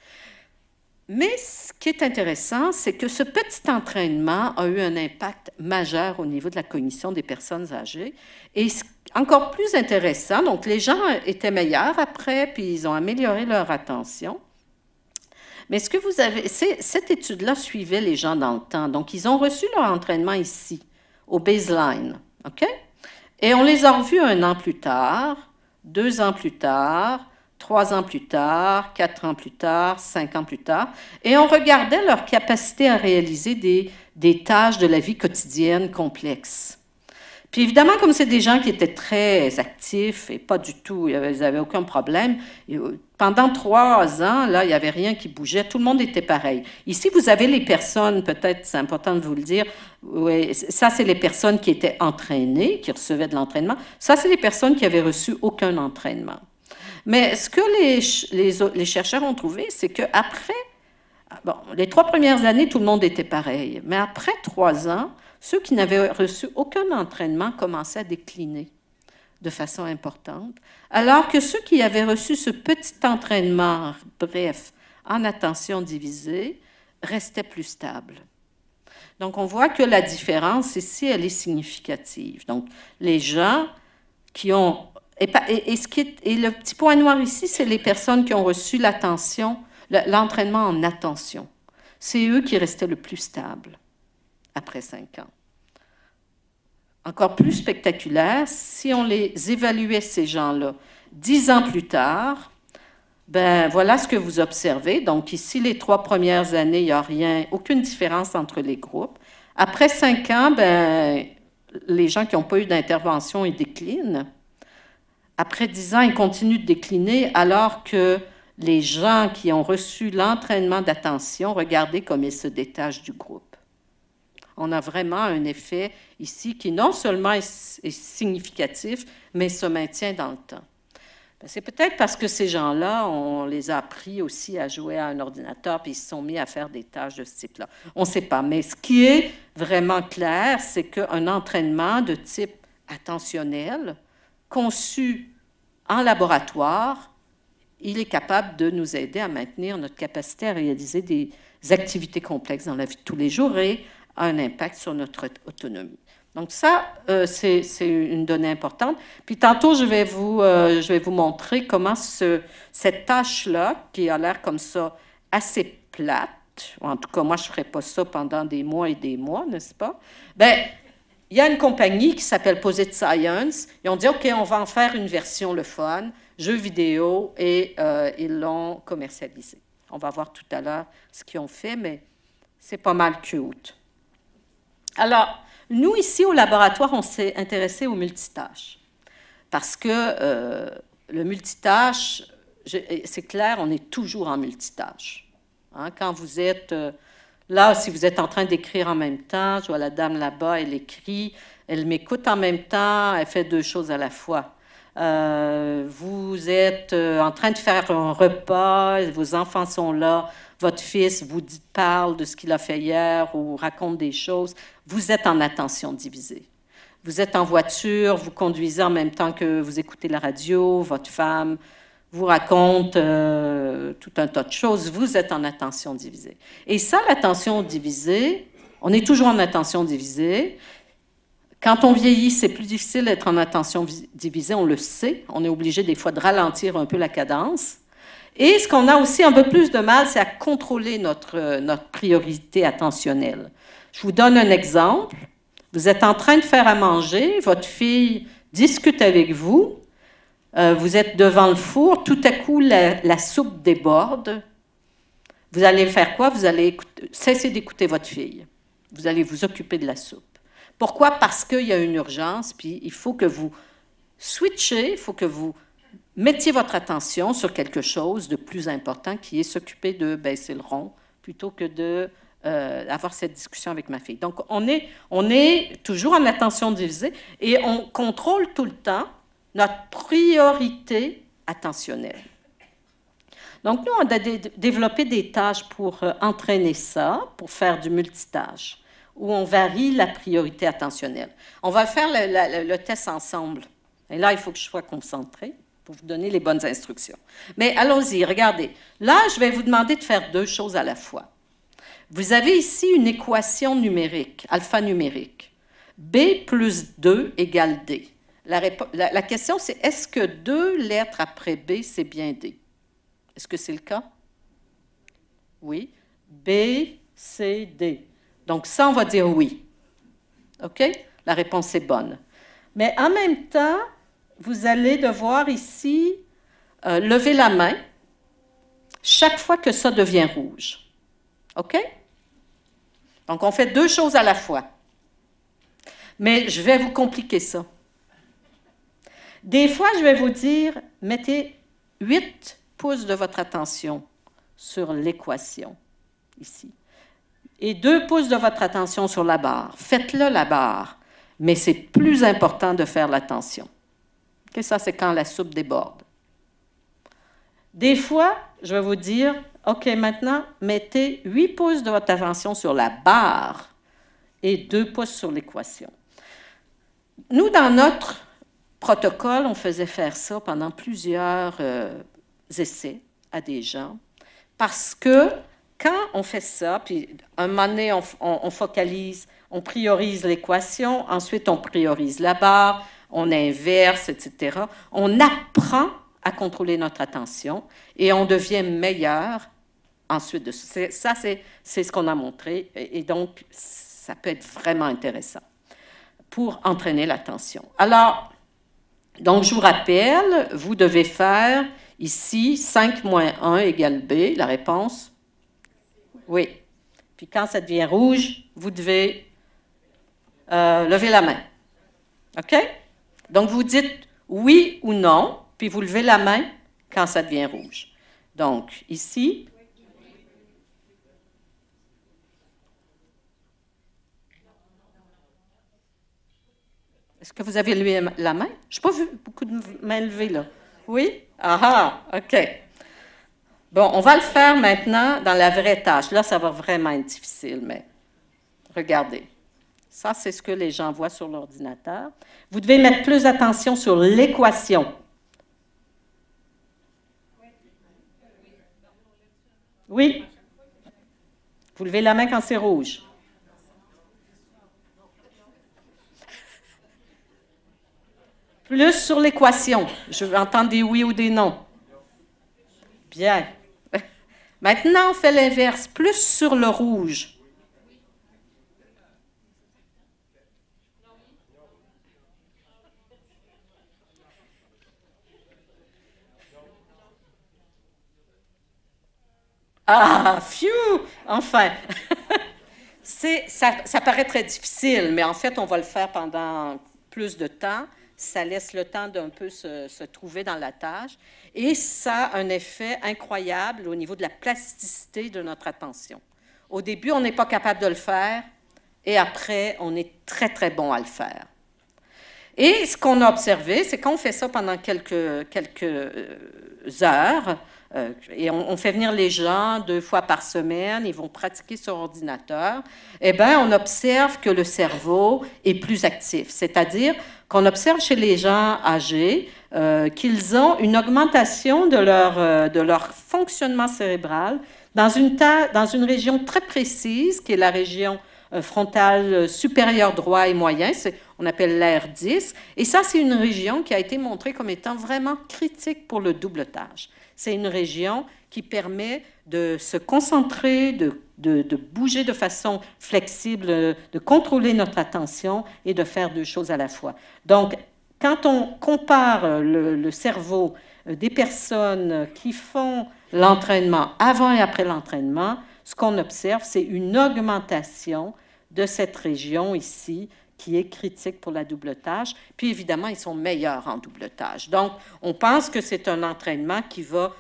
Mais ce qui est intéressant, c'est que ce petit entraînement a eu un impact majeur au niveau de la cognition des personnes âgées. Et encore plus intéressant, donc les gens étaient meilleurs après, puis ils ont amélioré leur attention. Mais ce que vous avez, cette étude-là suivait les gens dans le temps. Donc, ils ont reçu leur entraînement ici, au baseline. OK? Et on les a revus un an plus tard deux ans plus tard, trois ans plus tard, quatre ans plus tard, cinq ans plus tard, et on regardait leur capacité à réaliser des, tâches de la vie quotidienne complexes. Puis évidemment, comme c'est des gens qui étaient très actifs et pas du tout, ils n'avaient aucun problème, euh, pendant trois ans, là, il n'y avait rien qui bougeait, tout le monde était pareil. Ici, vous avez les personnes, peut-être c'est important de vous le dire, oui, ça c'est les personnes qui étaient entraînées, qui recevaient de l'entraînement, ça c'est les personnes qui avaient reçu aucun entraînement. Mais ce que les, les, les chercheurs ont trouvé, c'est qu'après Bon, les trois premières années, tout le monde était pareil. Mais après trois ans, ceux qui n'avaient reçu aucun entraînement commençaient à décliner de façon importante, alors que ceux qui avaient reçu ce petit entraînement bref en attention divisée restaient plus stables. Donc on voit que la différence ici, elle est significative. Donc les gens qui ont... Et, et le petit point noir ici, c'est les personnes qui ont reçu l'attention l'entraînement en attention. C'est eux qui restaient le plus stables après cinq ans. Encore plus spectaculaire, si on les évaluait, ces gens-là, dix ans plus tard, ben voilà ce que vous observez. Donc ici, les trois premières années, il n'y a rien, aucune différence entre les groupes. Après cinq ans, ben, les gens qui n'ont pas eu d'intervention, ils déclinent. Après dix ans, ils continuent de décliner alors que les gens qui ont reçu l'entraînement d'attention, regardez comme ils se détachent du groupe. On a vraiment un effet ici qui non seulement est, significatif, mais se maintient dans le temps. Ben, c'est peut-être parce que ces gens-là, on les a appris aussi à jouer à un ordinateur, puis ils se sont mis à faire des tâches de ce type-là. On ne sait pas. Mais ce qui est vraiment clair, c'est qu'un entraînement de type attentionnel, conçu en laboratoire, il est capable de nous aider à maintenir notre capacité à réaliser des activités complexes dans la vie de tous les jours et a un impact sur notre autonomie. Donc ça, euh, c'est une donnée importante. Puis tantôt, je vais vous, euh, je vais vous montrer comment cette tâche-là, qui a l'air comme ça assez plate, en tout cas, moi, je ne ferais pas ça pendant des mois et des mois, n'est-ce pas? Bien, il y a une compagnie qui s'appelle Posit Science. et on dit, OK, on va en faire une version le fun jeux vidéo et euh, ils l'ont commercialisé. On va voir tout à l'heure ce qu'ils ont fait, mais c'est pas mal cute. Alors, nous, ici au laboratoire, on s'est intéressé au multitâches parce que euh, le multitâche, c'est clair, on est toujours en multitâche. Hein, quand vous êtes euh, là, si vous êtes en train d'écrire en même temps, je vois la dame là-bas, elle écrit, elle m'écoute en même temps, elle fait deux choses à la fois. Euh, vous êtes euh, en train de faire un repas, vos enfants sont là, votre fils vous dit, parle de ce qu'il a fait hier ou raconte des choses, vous êtes en attention divisée. Vous êtes en voiture, vous conduisez en même temps que vous écoutez la radio, votre femme vous raconte euh, tout un tas de choses, vous êtes en attention divisée. Et ça, l'attention divisée, on est toujours en attention divisée, quand on vieillit, c'est plus difficile d'être en attention divisée, on le sait. On est obligé des fois de ralentir un peu la cadence. Et ce qu'on a aussi un peu plus de mal, c'est à contrôler notre, euh, notre priorité attentionnelle. Je vous donne un exemple. Vous êtes en train de faire à manger, votre fille discute avec vous, euh, vous êtes devant le four, tout à coup la, soupe déborde. Vous allez faire quoi Vous allez cesser d'écouter votre fille. Vous allez vous occuper de la soupe. Pourquoi? Parce qu'il y a une urgence, puis il faut que vous switchez, il faut que vous mettiez votre attention sur quelque chose de plus important qui est s'occuper de baisser le rond plutôt que de euh, avoir cette discussion avec ma fille. Donc, on est, on est toujours en attention divisée et on contrôle tout le temps notre priorité attentionnelle. Donc, nous, on a développé des tâches pour euh, entraîner ça, pour faire du multitâche où on varie la priorité attentionnelle. On va faire le, test ensemble. Et là, il faut que je sois concentrée pour vous donner les bonnes instructions. Mais allons-y, regardez. Là, je vais vous demander de faire deux choses à la fois. Vous avez ici une équation numérique, alphanumérique. B plus 2 égale D. La, la question, c'est est-ce que deux lettres après B, c'est bien D? Est-ce que c'est le cas? Oui. B, C, D. Donc ça, on va dire oui. OK La réponse est bonne. Mais en même temps, vous allez devoir ici euh, lever la main chaque fois que ça devient rouge. OK Donc on fait deux choses à la fois. Mais je vais vous compliquer ça. Des fois, je vais vous dire, mettez huit pouces de votre attention sur l'équation ici et deux pouces de votre attention sur la barre. Faites-le la barre, mais c'est plus important de faire l'attention. Que ça, c'est quand la soupe déborde. Des fois, je vais vous dire, OK, maintenant, mettez huit pouces de votre attention sur la barre et deux pouces sur l'équation. Nous, dans notre protocole, on faisait faire ça pendant plusieurs euh, essais à des gens parce que quand on fait ça, puis un moment donné, on, focalise, on priorise l'équation, ensuite on priorise la barre, on inverse, etc. On apprend à contrôler notre attention et on devient meilleur ensuite de ça. c'est ce qu'on a montré et, donc ça peut être vraiment intéressant pour entraîner l'attention. Alors, donc, je vous rappelle, vous devez faire ici 5 moins 1 égale B, la réponse oui. Puis quand ça devient rouge, vous devez euh, lever la main. OK? Donc, vous dites oui ou non, puis vous levez la main quand ça devient rouge. Donc, ici, Est-ce que vous avez levé la main? Je n'ai pas vu beaucoup de mains levées, là. Oui? Ah, ah OK. Bon, on va le faire maintenant dans la vraie tâche. Là, ça va vraiment être difficile, mais regardez. Ça, c'est ce que les gens voient sur l'ordinateur. Vous devez mettre plus attention sur l'équation. Oui? Vous levez la main quand c'est rouge. Plus sur l'équation. Je veux entendre des oui ou des non. Bien. Maintenant, on fait l'inverse, plus sur le rouge. Ah, phew! Enfin, ça paraît très difficile, mais en fait, on va le faire pendant plus de temps ça laisse le temps d'un peu se, trouver dans la tâche et ça a un effet incroyable au niveau de la plasticité de notre attention. Au début, on n'est pas capable de le faire et après, on est très, très bon à le faire. Et ce qu'on a observé, c'est qu'on fait ça pendant quelques, quelques euh, heures euh, et on, fait venir les gens deux fois par semaine, ils vont pratiquer sur ordinateur, eh bien, on observe que le cerveau est plus actif, c'est-à-dire on observe chez les gens âgés, euh, qu'ils ont une augmentation de leur, euh, de leur fonctionnement cérébral dans une, dans une région très précise, qui est la région euh, frontale supérieure droite et moyen, on appelle l'air 10, et ça, c'est une région qui a été montrée comme étant vraiment critique pour le double tâche. C'est une région qui permet de se concentrer, de de, bouger de façon flexible, euh, de contrôler notre attention et de faire deux choses à la fois. Donc, quand on compare euh, le, le cerveau euh, des personnes qui font l'entraînement avant et après l'entraînement, ce qu'on observe, c'est une augmentation de cette région ici qui est critique pour la double tâche. Puis évidemment, ils sont meilleurs en double tâche. Donc, on pense que c'est un entraînement qui va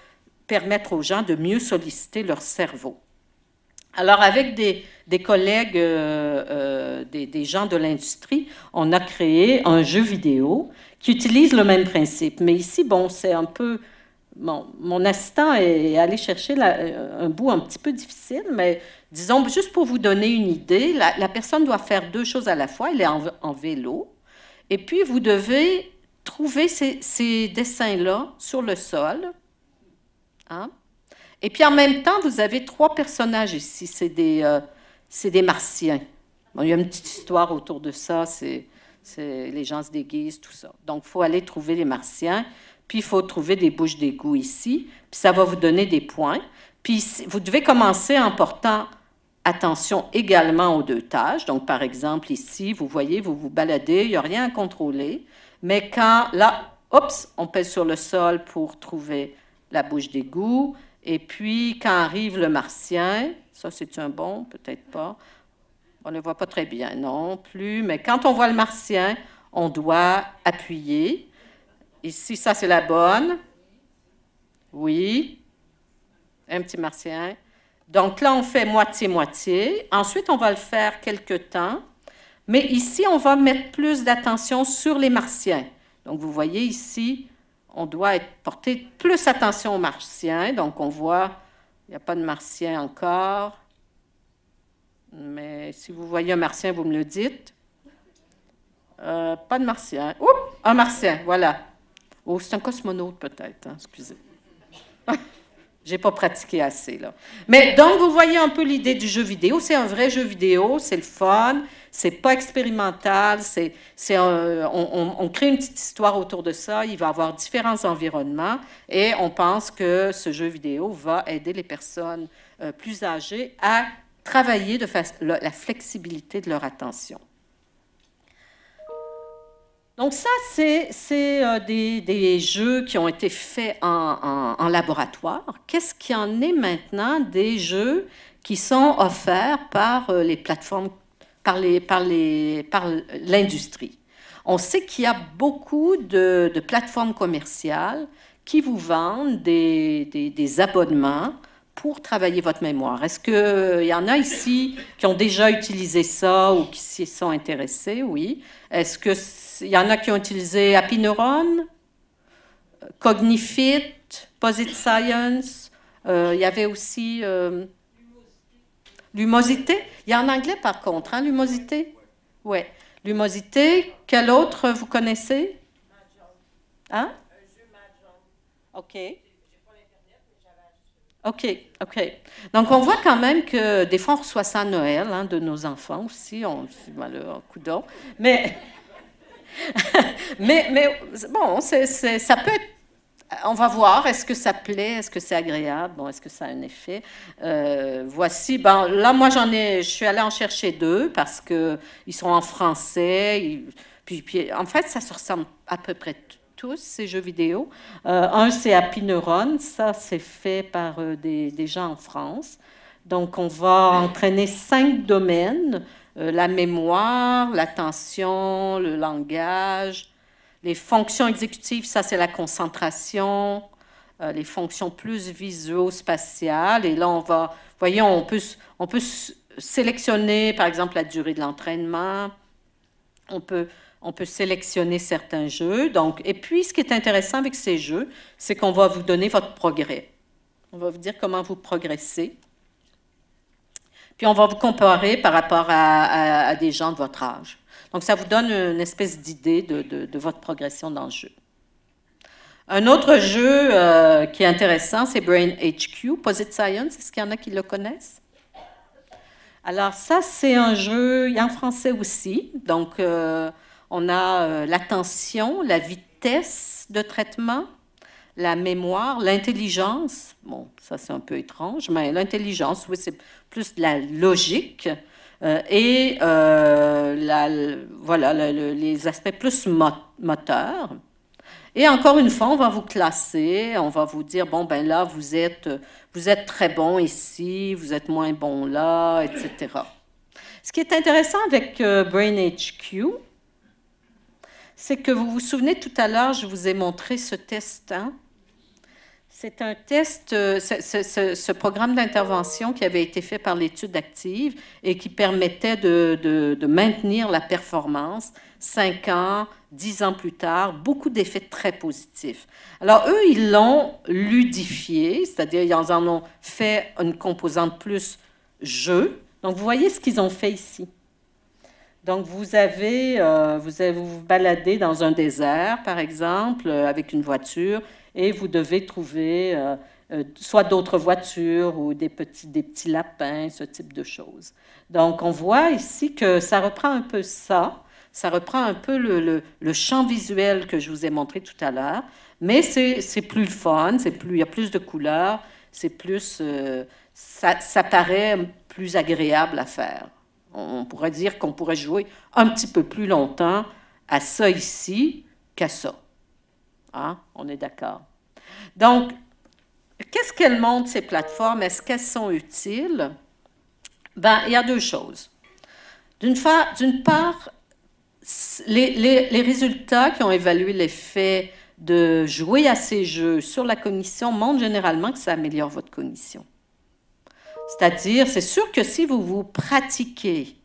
permettre aux gens de mieux solliciter leur cerveau. Alors, avec des, collègues, euh, euh, des, gens de l'industrie, on a créé un jeu vidéo qui utilise le même principe. Mais ici, bon, c'est un peu... mon assistant est allé chercher euh, un bout un petit peu difficile, mais disons, juste pour vous donner une idée, la, personne doit faire deux choses à la fois. Elle est en, vélo, et puis vous devez trouver ces, ces dessins-là sur le sol. Hein? Et puis en même temps, vous avez trois personnages ici. C'est des, euh, c'est des martiens. il y a une petite histoire autour de ça. C'est, les gens se déguisent, tout ça. Donc, il faut aller trouver les martiens. Puis, il faut trouver des bouches d'égout ici. Puis, ça va vous donner des points. Puis, vous devez commencer en portant attention également aux deux tâches. Donc, par exemple, ici, vous voyez, vous vous baladez, il n'y a rien à contrôler. Mais quand, là, oups, on pèse sur le sol pour trouver la bouche d'égout. Et puis, quand arrive le martien, ça c'est un bon, peut-être pas. On ne le voit pas très bien non plus, mais quand on voit le martien, on doit appuyer. Ici, ça c'est la bonne. Oui. Un petit martien. Donc là, on fait moitié-moitié. Ensuite, on va le faire quelques temps. Mais ici, on va mettre plus d'attention sur les martiens. Donc, vous voyez ici, on doit porter plus attention aux martiens. Donc, on voit, il n'y a pas de martien encore. Mais si vous voyez un martien, vous me le dites. Euh, pas de martien. Oups, un martien, voilà. Oh, c'est un cosmonaute peut-être, hein, excusez. excusez. J'ai pas pratiqué assez, là. Mais donc, vous voyez un peu l'idée du jeu vidéo. C'est un vrai jeu vidéo, c'est le fun c'est pas expérimental, c'est, c'est on, crée une petite histoire autour de ça, il va y avoir différents environnements et on pense que ce jeu vidéo va aider les personnes euh, plus âgées à travailler de la, flexibilité de leur attention. Donc ça, c'est, euh, des, jeux qui ont été faits en, laboratoire. Qu'est-ce qu'il y en est maintenant des jeux qui sont offerts par euh, les plateformes par l'industrie. Par On sait qu'il y a beaucoup de, plateformes commerciales qui vous vendent des, abonnements pour travailler votre mémoire. Est-ce qu'il y en a ici qui ont déjà utilisé ça ou qui s'y sont intéressés? Oui. Est-ce qu'il y en a qui ont utilisé Happy Neuron, Cognifit, Posit Science? Euh, il y avait aussi... Euh, L'humosité. Il y a en anglais, par contre, hein, l'humosité? Oui. L'humosité. Quel autre vous connaissez? Hein? OK. OK, OK. Donc, on voit quand même que des fois, on reçoit ça à Noël hein, de nos enfants aussi. On se mal coup d'or. Mais, mais, mais bon, ça peut être on va voir, est-ce que ça plaît, est-ce que c'est agréable, bon, est-ce que ça a un effet. Euh, voici, ben, là, moi, j'en ai, je suis allée en chercher deux parce qu'ils sont en français. puis, en fait, ça se ressemble à peu près tous ces jeux vidéo. Euh, un, c'est Happy Neuron, ça, c'est fait par euh, des, des, gens en France. Donc, on va entraîner cinq domaines la mémoire, l'attention, le langage, les fonctions exécutives, ça c'est la concentration, euh, les fonctions plus visuo-spatiales. Et là, on va, voyons, on peut, on peut sélectionner, par exemple, la durée de l'entraînement. On peut, on peut sélectionner certains jeux. Donc, et puis, ce qui est intéressant avec ces jeux, c'est qu'on va vous donner votre progrès. On va vous dire comment vous progressez. Puis on va vous comparer par rapport à des gens de votre âge. Donc, ça vous donne une espèce d'idée de, votre progression dans le jeu. Un autre jeu euh, qui est intéressant, c'est Brain HQ, Posit Science. Est-ce qu'il y en a qui le connaissent? Alors, ça, c'est un jeu, il y a en français aussi. Donc, euh, on a euh, l'attention, la vitesse de traitement, la mémoire, l'intelligence. Bon, ça, c'est un peu étrange, mais l'intelligence, oui, c'est plus de la logique. Euh, et euh, voilà, les aspects plus moteurs. Et encore une fois, on va vous classer, on va vous dire, bon, ben là, vous êtes, vous êtes très bon ici, vous êtes moins bon là, etc. Ce qui est intéressant avec euh, BrainHQ, c'est que vous vous souvenez tout à l'heure, je vous ai montré ce test hein, c'est un test, euh, ce, programme d'intervention qui avait été fait par l'étude active et qui permettait de, de, maintenir la performance cinq ans, dix ans plus tard, beaucoup d'effets très positifs. Alors eux, ils l'ont ludifié, c'est-à-dire ils en ont fait une composante plus jeu. Donc vous voyez ce qu'ils ont fait ici. Donc, vous avez, euh, vous avez, vous baladez dans un désert, par exemple, euh, avec une voiture, et vous devez trouver euh, soit d'autres voitures ou des petits, des petits lapins, ce type de choses. Donc, on voit ici que ça reprend un peu ça, ça reprend un peu le, le, le champ visuel que je vous ai montré tout à l'heure, mais c'est plus fun, c'est plus, il y a plus de couleurs, c'est plus, ça, ça paraît plus agréable à faire. On pourrait dire qu'on pourrait jouer un petit peu plus longtemps à ça ici qu'à ça. Ah, on est d'accord. Donc, qu'est-ce qu'elles montrent, ces plateformes? Est-ce qu'elles sont utiles? Ben, il y a deux choses. D'une part, les, les, résultats qui ont évalué l'effet de jouer à ces jeux sur la cognition montrent généralement que ça améliore votre cognition. C'est-à-dire, c'est sûr que si vous vous pratiquez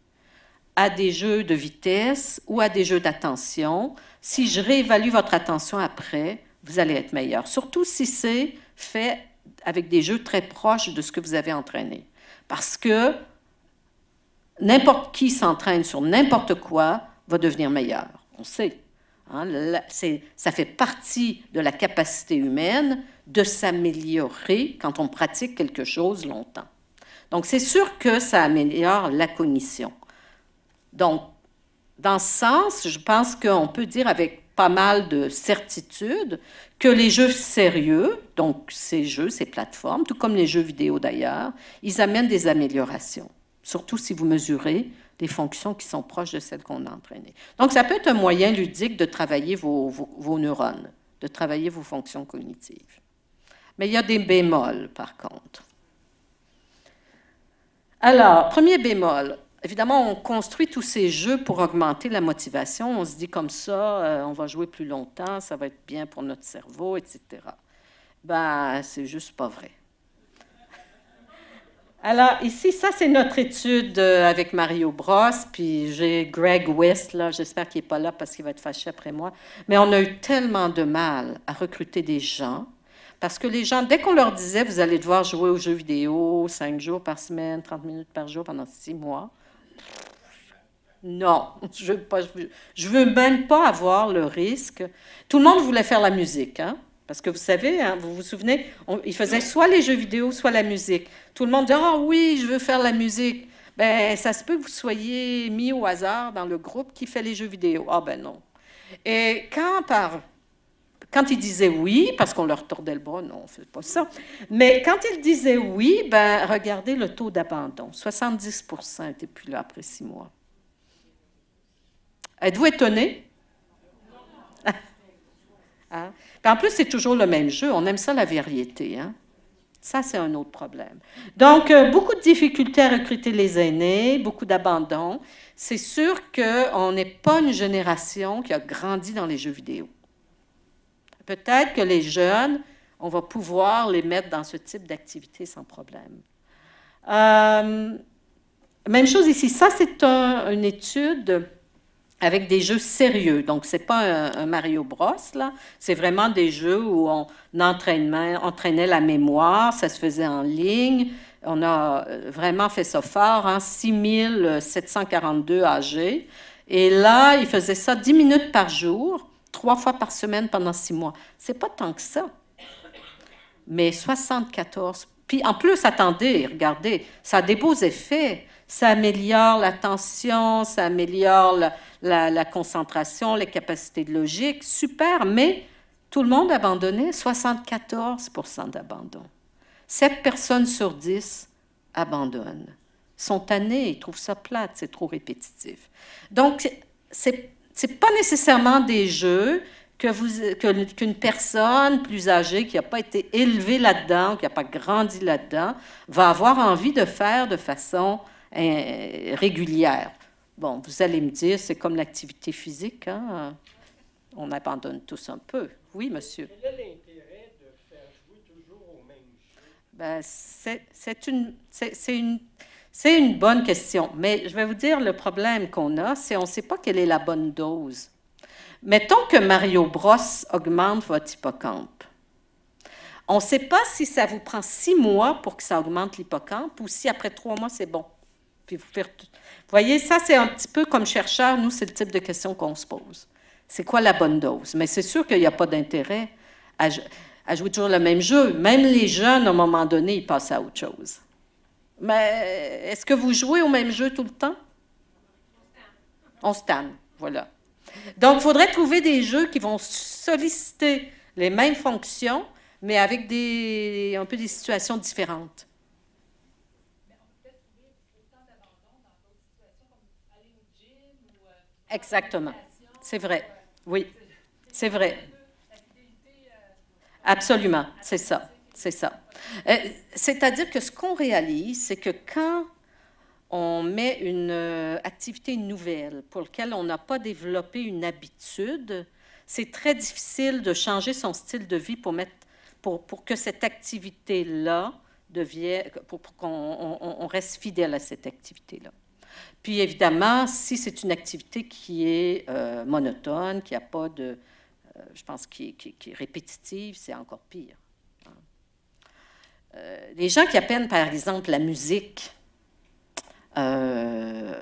à des jeux de vitesse ou à des jeux d'attention, si je réévalue votre attention après, vous allez être meilleur. Surtout si c'est fait avec des jeux très proches de ce que vous avez entraîné. Parce que n'importe qui s'entraîne sur n'importe quoi va devenir meilleur. On sait. Hein. ça fait partie de la capacité humaine de s'améliorer quand on pratique quelque chose longtemps. Donc, c'est sûr que ça améliore la cognition. Donc, dans ce sens, je pense qu'on peut dire avec pas mal de certitude que les jeux sérieux, donc ces jeux, ces plateformes, tout comme les jeux vidéo d'ailleurs, ils amènent des améliorations, surtout si vous mesurez des fonctions qui sont proches de celles qu'on a entraînées. Donc, ça peut être un moyen ludique de travailler vos neurones, de travailler vos fonctions cognitives. Mais il y a des bémols, par contre. Alors, premier bémol. Évidemment, on construit tous ces jeux pour augmenter la motivation. On se dit comme ça, euh, on va jouer plus longtemps, ça va être bien pour notre cerveau, etc. Ben, c'est juste pas vrai. Alors, ici, ça, c'est notre étude euh, avec Mario Bros. Puis j'ai Greg West, là. J'espère qu'il n'est pas là parce qu'il va être fâché après moi. Mais on a eu tellement de mal à recruter des gens parce que les gens, dès qu'on leur disait, vous allez devoir jouer aux jeux vidéo cinq jours par semaine, 30 minutes par jour pendant six mois, non, je veux, je veux même pas avoir le risque. Tout le monde voulait faire la musique, hein? Parce que vous savez, hein, vous vous souvenez, ils faisaient soit les jeux vidéo, soit la musique. Tout le monde dit Ah oh oui, je veux faire la musique. Ben, ça se peut que vous soyez mis au hasard dans le groupe qui fait les jeux vidéo. Ah ben non. Et quand par quand ils disaient oui, parce qu'on leur tordait le bras, non, on ne fait pas ça, mais quand ils disaient oui, ben, regardez le taux d'abandon. 70 n'étaient plus là après six mois. Êtes-vous étonné? Hein? En plus, c'est toujours le même jeu. On aime ça, la variété. Hein? Ça, c'est un autre problème. Donc, euh, beaucoup de difficultés à recruter les aînés, beaucoup d'abandon. C'est sûr qu'on n'est pas une génération qui a grandi dans les jeux vidéo. Peut-être que les jeunes, on va pouvoir les mettre dans ce type d'activité sans problème. Euh, même chose ici. Ça, c'est une étude avec des jeux sérieux. Donc, ce n'est pas un, Mario Bros, là. C'est vraiment des jeux où on entraînait la mémoire, ça se faisait en ligne. On a euh, vraiment fait ça fort, hein, 6742 âgés. Et là, ils faisaient ça 10 minutes par jour trois fois par semaine pendant six mois. C'est pas tant que ça. Mais 74. Puis en plus, attendez, regardez, ça a des beaux effets. Ça améliore l'attention, ça améliore la, concentration, les capacités de logique. Super, mais tout le monde abandonné, 74 d'abandon. Sept personnes sur 10 abandonnent. Sont tannés, ils trouvent ça plate, c'est trop répétitif. Donc, c'est c'est pas nécessairement des jeux que vous qu'une personne plus âgée qui n'a pas été élevée là-dedans, qui n'a pas grandi là-dedans, va avoir envie de faire de façon euh, régulière. Bon, vous allez me dire, c'est comme l'activité physique, hein? on abandonne tous un peu. Oui, monsieur. Quel est l'intérêt de faire jouer toujours au même jeu? Ben, c'est une, c'est une c'est une bonne question, mais je vais vous dire le problème qu'on a, c'est on ne sait pas quelle est la bonne dose. Mettons que Mario Bros augmente votre hippocampe. On ne sait pas si ça vous prend six mois pour que ça augmente l'hippocampe ou si après trois mois, c'est bon. Puis vous, faire voyez, ça, c'est un petit peu comme chercheur, nous, c'est le type de question qu'on se pose. C'est quoi la bonne dose? Mais c'est sûr qu'il n'y a pas d'intérêt à, à jouer toujours le même jeu. Même les jeunes, à un moment donné, ils passent à autre chose. Mais est-ce que vous jouez au même jeu tout le temps? On se voilà. Donc, il faudrait trouver des jeux qui vont solliciter les mêmes fonctions, mais avec des, un peu des situations différentes. Exactement. C'est vrai. Oui, c'est vrai. Absolument. C'est ça. C'est ça. Euh, c'est-à-dire que ce qu'on réalise, c'est que quand on met une euh, activité nouvelle pour laquelle on n'a pas développé une habitude, c'est très difficile de changer son style de vie pour, mettre, pour, que cette activité-là devienne, pour, qu'on reste fidèle à cette activité-là. Puis évidemment, si c'est une activité qui est euh, monotone, qui n'a pas de, je pense, qui est répétitive, c'est encore pire. Euh, les gens qui apprennent, par exemple, la musique euh,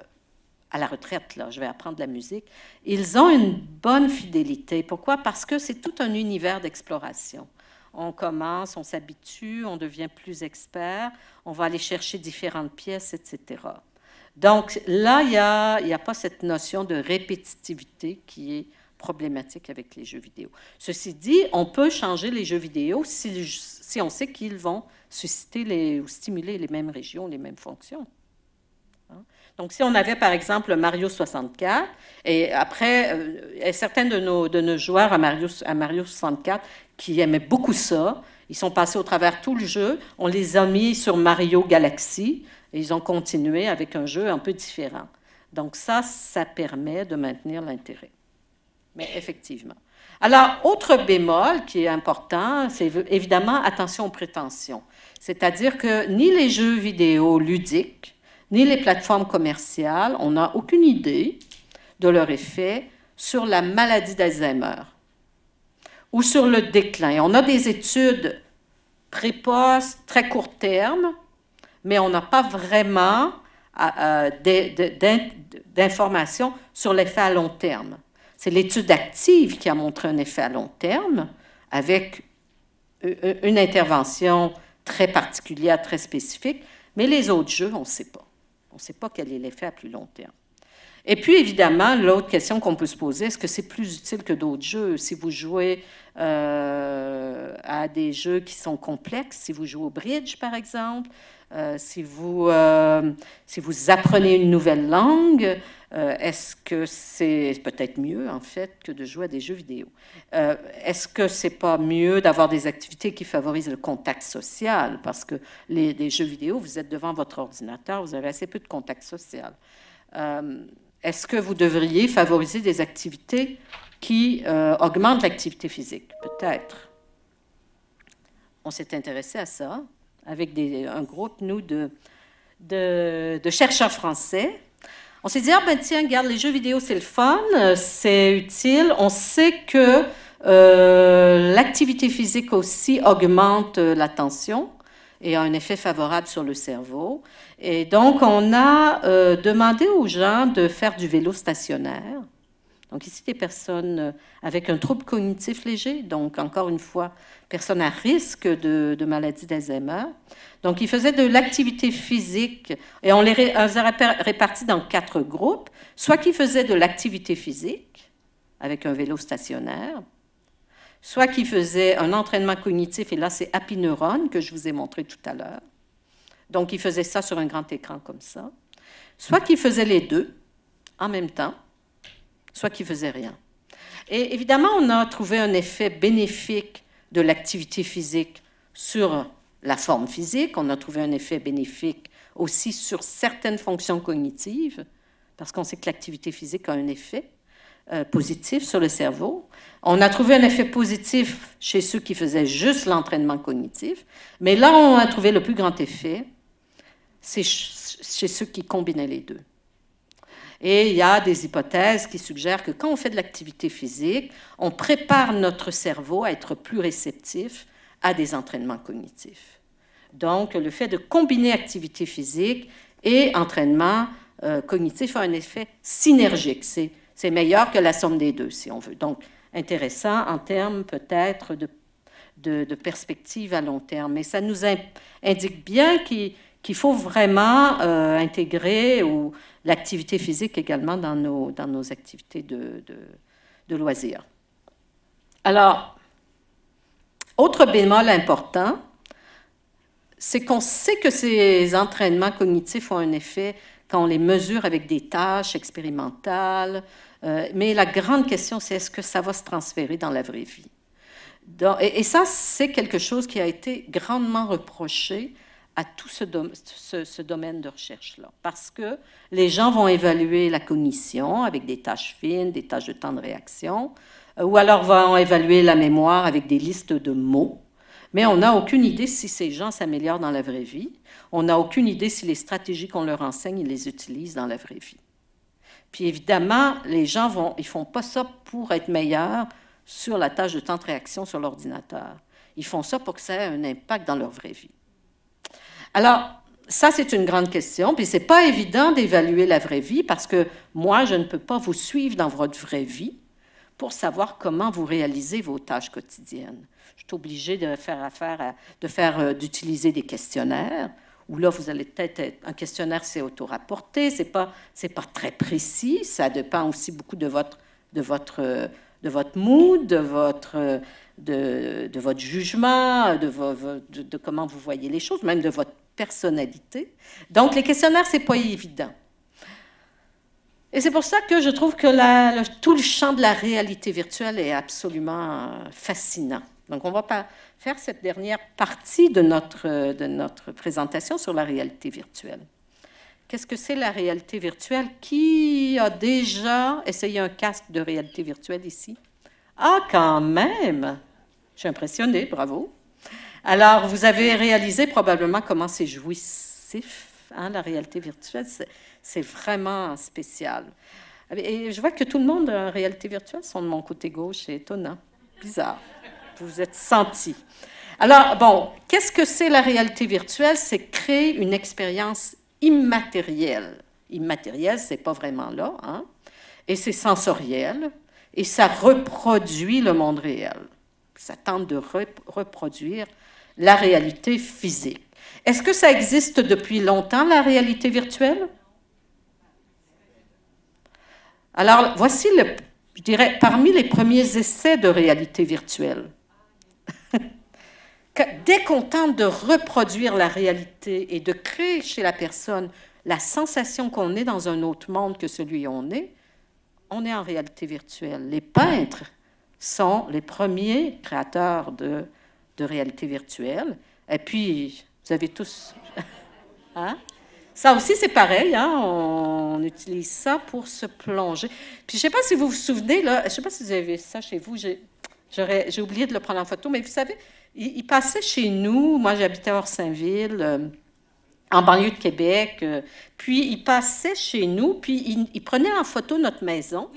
à la retraite, là, je vais apprendre la musique, ils ont une bonne fidélité. Pourquoi? Parce que c'est tout un univers d'exploration. On commence, on s'habitue, on devient plus expert, on va aller chercher différentes pièces, etc. Donc là, il n'y a, pas cette notion de répétitivité qui est problématique avec les jeux vidéo. Ceci dit, on peut changer les jeux vidéo si, si on sait qu'ils vont susciter les, ou stimuler les mêmes régions, les mêmes fonctions. Hein? Donc, si on avait par exemple Mario 64, et après, euh, certains de nos, de nos joueurs à Mario, à Mario 64 qui aimaient beaucoup ça, ils sont passés au travers tout le jeu, on les a mis sur Mario Galaxy, et ils ont continué avec un jeu un peu différent. Donc ça, ça permet de maintenir l'intérêt. Mais effectivement. Alors, autre bémol qui est important, c'est évidemment attention aux prétentions. C'est-à-dire que ni les jeux vidéo ludiques, ni les plateformes commerciales, on n'a aucune idée de leur effet sur la maladie d'Alzheimer ou sur le déclin. On a des études prépostes, très court terme, mais on n'a pas vraiment euh, euh, d'informations sur l'effet à long terme. C'est l'étude active qui a montré un effet à long terme avec euh, une intervention très particulière, très spécifique, mais les autres jeux, on ne sait pas. On ne sait pas quel est l'effet à plus long terme. Et puis, évidemment, l'autre question qu'on peut se poser, est-ce que c'est plus utile que d'autres jeux? Si vous jouez euh, à des jeux qui sont complexes, si vous jouez au bridge, par exemple, euh, si, vous, euh, si vous apprenez une nouvelle langue, euh, est-ce que c'est peut-être mieux, en fait, que de jouer à des jeux vidéo? Euh, est-ce que c'est pas mieux d'avoir des activités qui favorisent le contact social? Parce que les, jeux vidéo, vous êtes devant votre ordinateur, vous avez assez peu de contact social. Euh, est-ce que vous devriez favoriser des activités qui augmentent l'activité physique? Peut-être. On s'est intéressé à ça avec un groupe, nous, de, de chercheurs français on s'est dit, ah ben tiens, regarde, les jeux vidéo, c'est le fun, euh, c'est utile. On sait que euh, l'activité physique aussi augmente euh, la tension et a un effet favorable sur le cerveau. Et donc, on a demandé aux gens de faire du vélo stationnaire. Donc ici, des personnes euh, avec un trouble cognitif léger, donc encore une fois, personnes à risque de, maladie d'Alzheimer. Donc ils faisaient de l'activité physique et on les, a répartis dans quatre groupes, soit qui faisaient de l'activité physique avec un vélo stationnaire, soit qui faisaient un entraînement cognitif, et là c'est Happy Neuron que je vous ai montré tout à l'heure. Donc ils faisaient ça sur un grand écran comme ça, soit qui faisaient les deux en même temps soit qui faisaient rien. Et évidemment, on a trouvé un effet bénéfique de l'activité physique sur la forme physique, on a trouvé un effet bénéfique aussi sur certaines fonctions cognitives, parce qu'on sait que l'activité physique a un effet euh, positif sur le cerveau. On a trouvé un effet positif chez ceux qui faisaient juste l'entraînement cognitif, mais là on a trouvé le plus grand effet, c'est chez ceux qui combinaient les deux. Et il y a des hypothèses qui suggèrent que quand on fait de l'activité physique, on prépare notre cerveau à être plus réceptif à des entraînements cognitifs. Donc, le fait de combiner activité physique et entraînement euh, cognitif a un effet synergique. C'est meilleur que la somme des deux, si on veut. Donc, intéressant en termes peut-être de, de, perspective à long terme. Mais ça nous indique bien qu'il il faut vraiment euh, intégrer l'activité physique également dans nos, activités de, loisirs. Alors, autre bémol important, c'est qu'on sait que ces entraînements cognitifs ont un effet quand on les mesure avec des tâches expérimentales, euh, mais la grande question, c'est est-ce que ça va se transférer dans la vraie vie? et, ça, c'est quelque chose qui a été grandement reproché à tout ce, ce, domaine de recherche-là. Parce que les gens vont évaluer la cognition avec des tâches fines, des tâches de temps de réaction, euh, ou alors vont évaluer la mémoire avec des listes de mots. Mais on n'a aucune idée si ces gens s'améliorent dans la vraie vie. On n'a aucune idée si les stratégies qu'on leur enseigne, ils les utilisent dans la vraie vie. Puis évidemment, les gens vont, ils font pas ça pour être meilleurs sur la tâche de temps de réaction sur l'ordinateur. Ils font ça pour que ça ait un impact dans leur vraie vie. Alors, ça, c'est une grande question, puis c'est pas évident d'évaluer la vraie vie parce que moi, je ne peux pas vous suivre dans votre vraie vie pour savoir comment vous réalisez vos tâches quotidiennes. Je suis obligée de faire affaire de faire, euh, d'utiliser des questionnaires où là, vous allez peut-être être, un questionnaire, c'est auto-rapporté, c'est pas, c'est pas très précis, ça dépend aussi beaucoup de votre, de votre, euh, de votre mood, de votre euh, de, votre jugement, de, comment vous voyez les choses, même de votre personnalité. Donc, les questionnaires, c'est pas évident. Et c'est pour ça que je trouve que tout le champ de la réalité virtuelle est absolument euh, fascinant. Donc, on va pas faire cette dernière partie de notre, de notre présentation sur la réalité virtuelle. Qu'est-ce que c'est la réalité virtuelle? Qui a déjà essayé un casque de réalité virtuelle ici? Ah, quand même! Je suis impressionnée, bravo. Alors, vous avez réalisé probablement comment c'est jouissif, hein, la réalité virtuelle. C'est vraiment spécial. Et je vois que tout le monde en réalité virtuelle sont de mon côté gauche. C'est étonnant, bizarre. Vous vous êtes senti. Alors, bon, qu'est-ce que c'est la réalité virtuelle? C'est créer une expérience immatérielle. Immatérielle, c'est pas vraiment là, hein? Et c'est sensoriel, et ça reproduit le monde réel ça tente de reproduire la réalité physique. Est-ce que ça existe depuis longtemps, la réalité virtuelle? Alors, voici, je dirais, parmi les premiers essais de réalité virtuelle. Dès qu'on tente de reproduire la réalité et de créer chez la personne la sensation qu'on est dans un autre monde que celui où on est, on est en réalité virtuelle. Les peintres sont les premiers créateurs de, de réalité virtuelle. Et puis, vous avez tous... hein? Ça aussi, c'est pareil. Hein? On utilise ça pour se plonger. Puis, je ne sais pas si vous vous souvenez, là, je ne sais pas si vous avez ça chez vous. J'ai oublié de le prendre en photo, mais vous savez, il, passait chez nous. Moi, j'habitais hors Saint-Ville, euh, en banlieue de Québec. Euh, puis, il passait chez nous, puis il, il prenait en photo notre maison.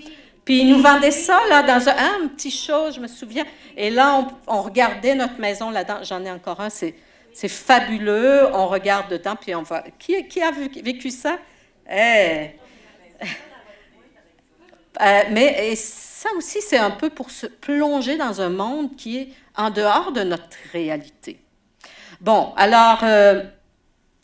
Puis ils nous vendaient ça là, dans un, petit show, je me souviens. Et là, on, regardait notre maison là-dedans. J'en ai encore un, c'est, fabuleux. On regarde dedans, puis on voit. Qui, qui a vécu ça? Eh. Euh, mais ça aussi, c'est un peu pour se plonger dans un monde qui est en dehors de notre réalité. Bon, alors, euh,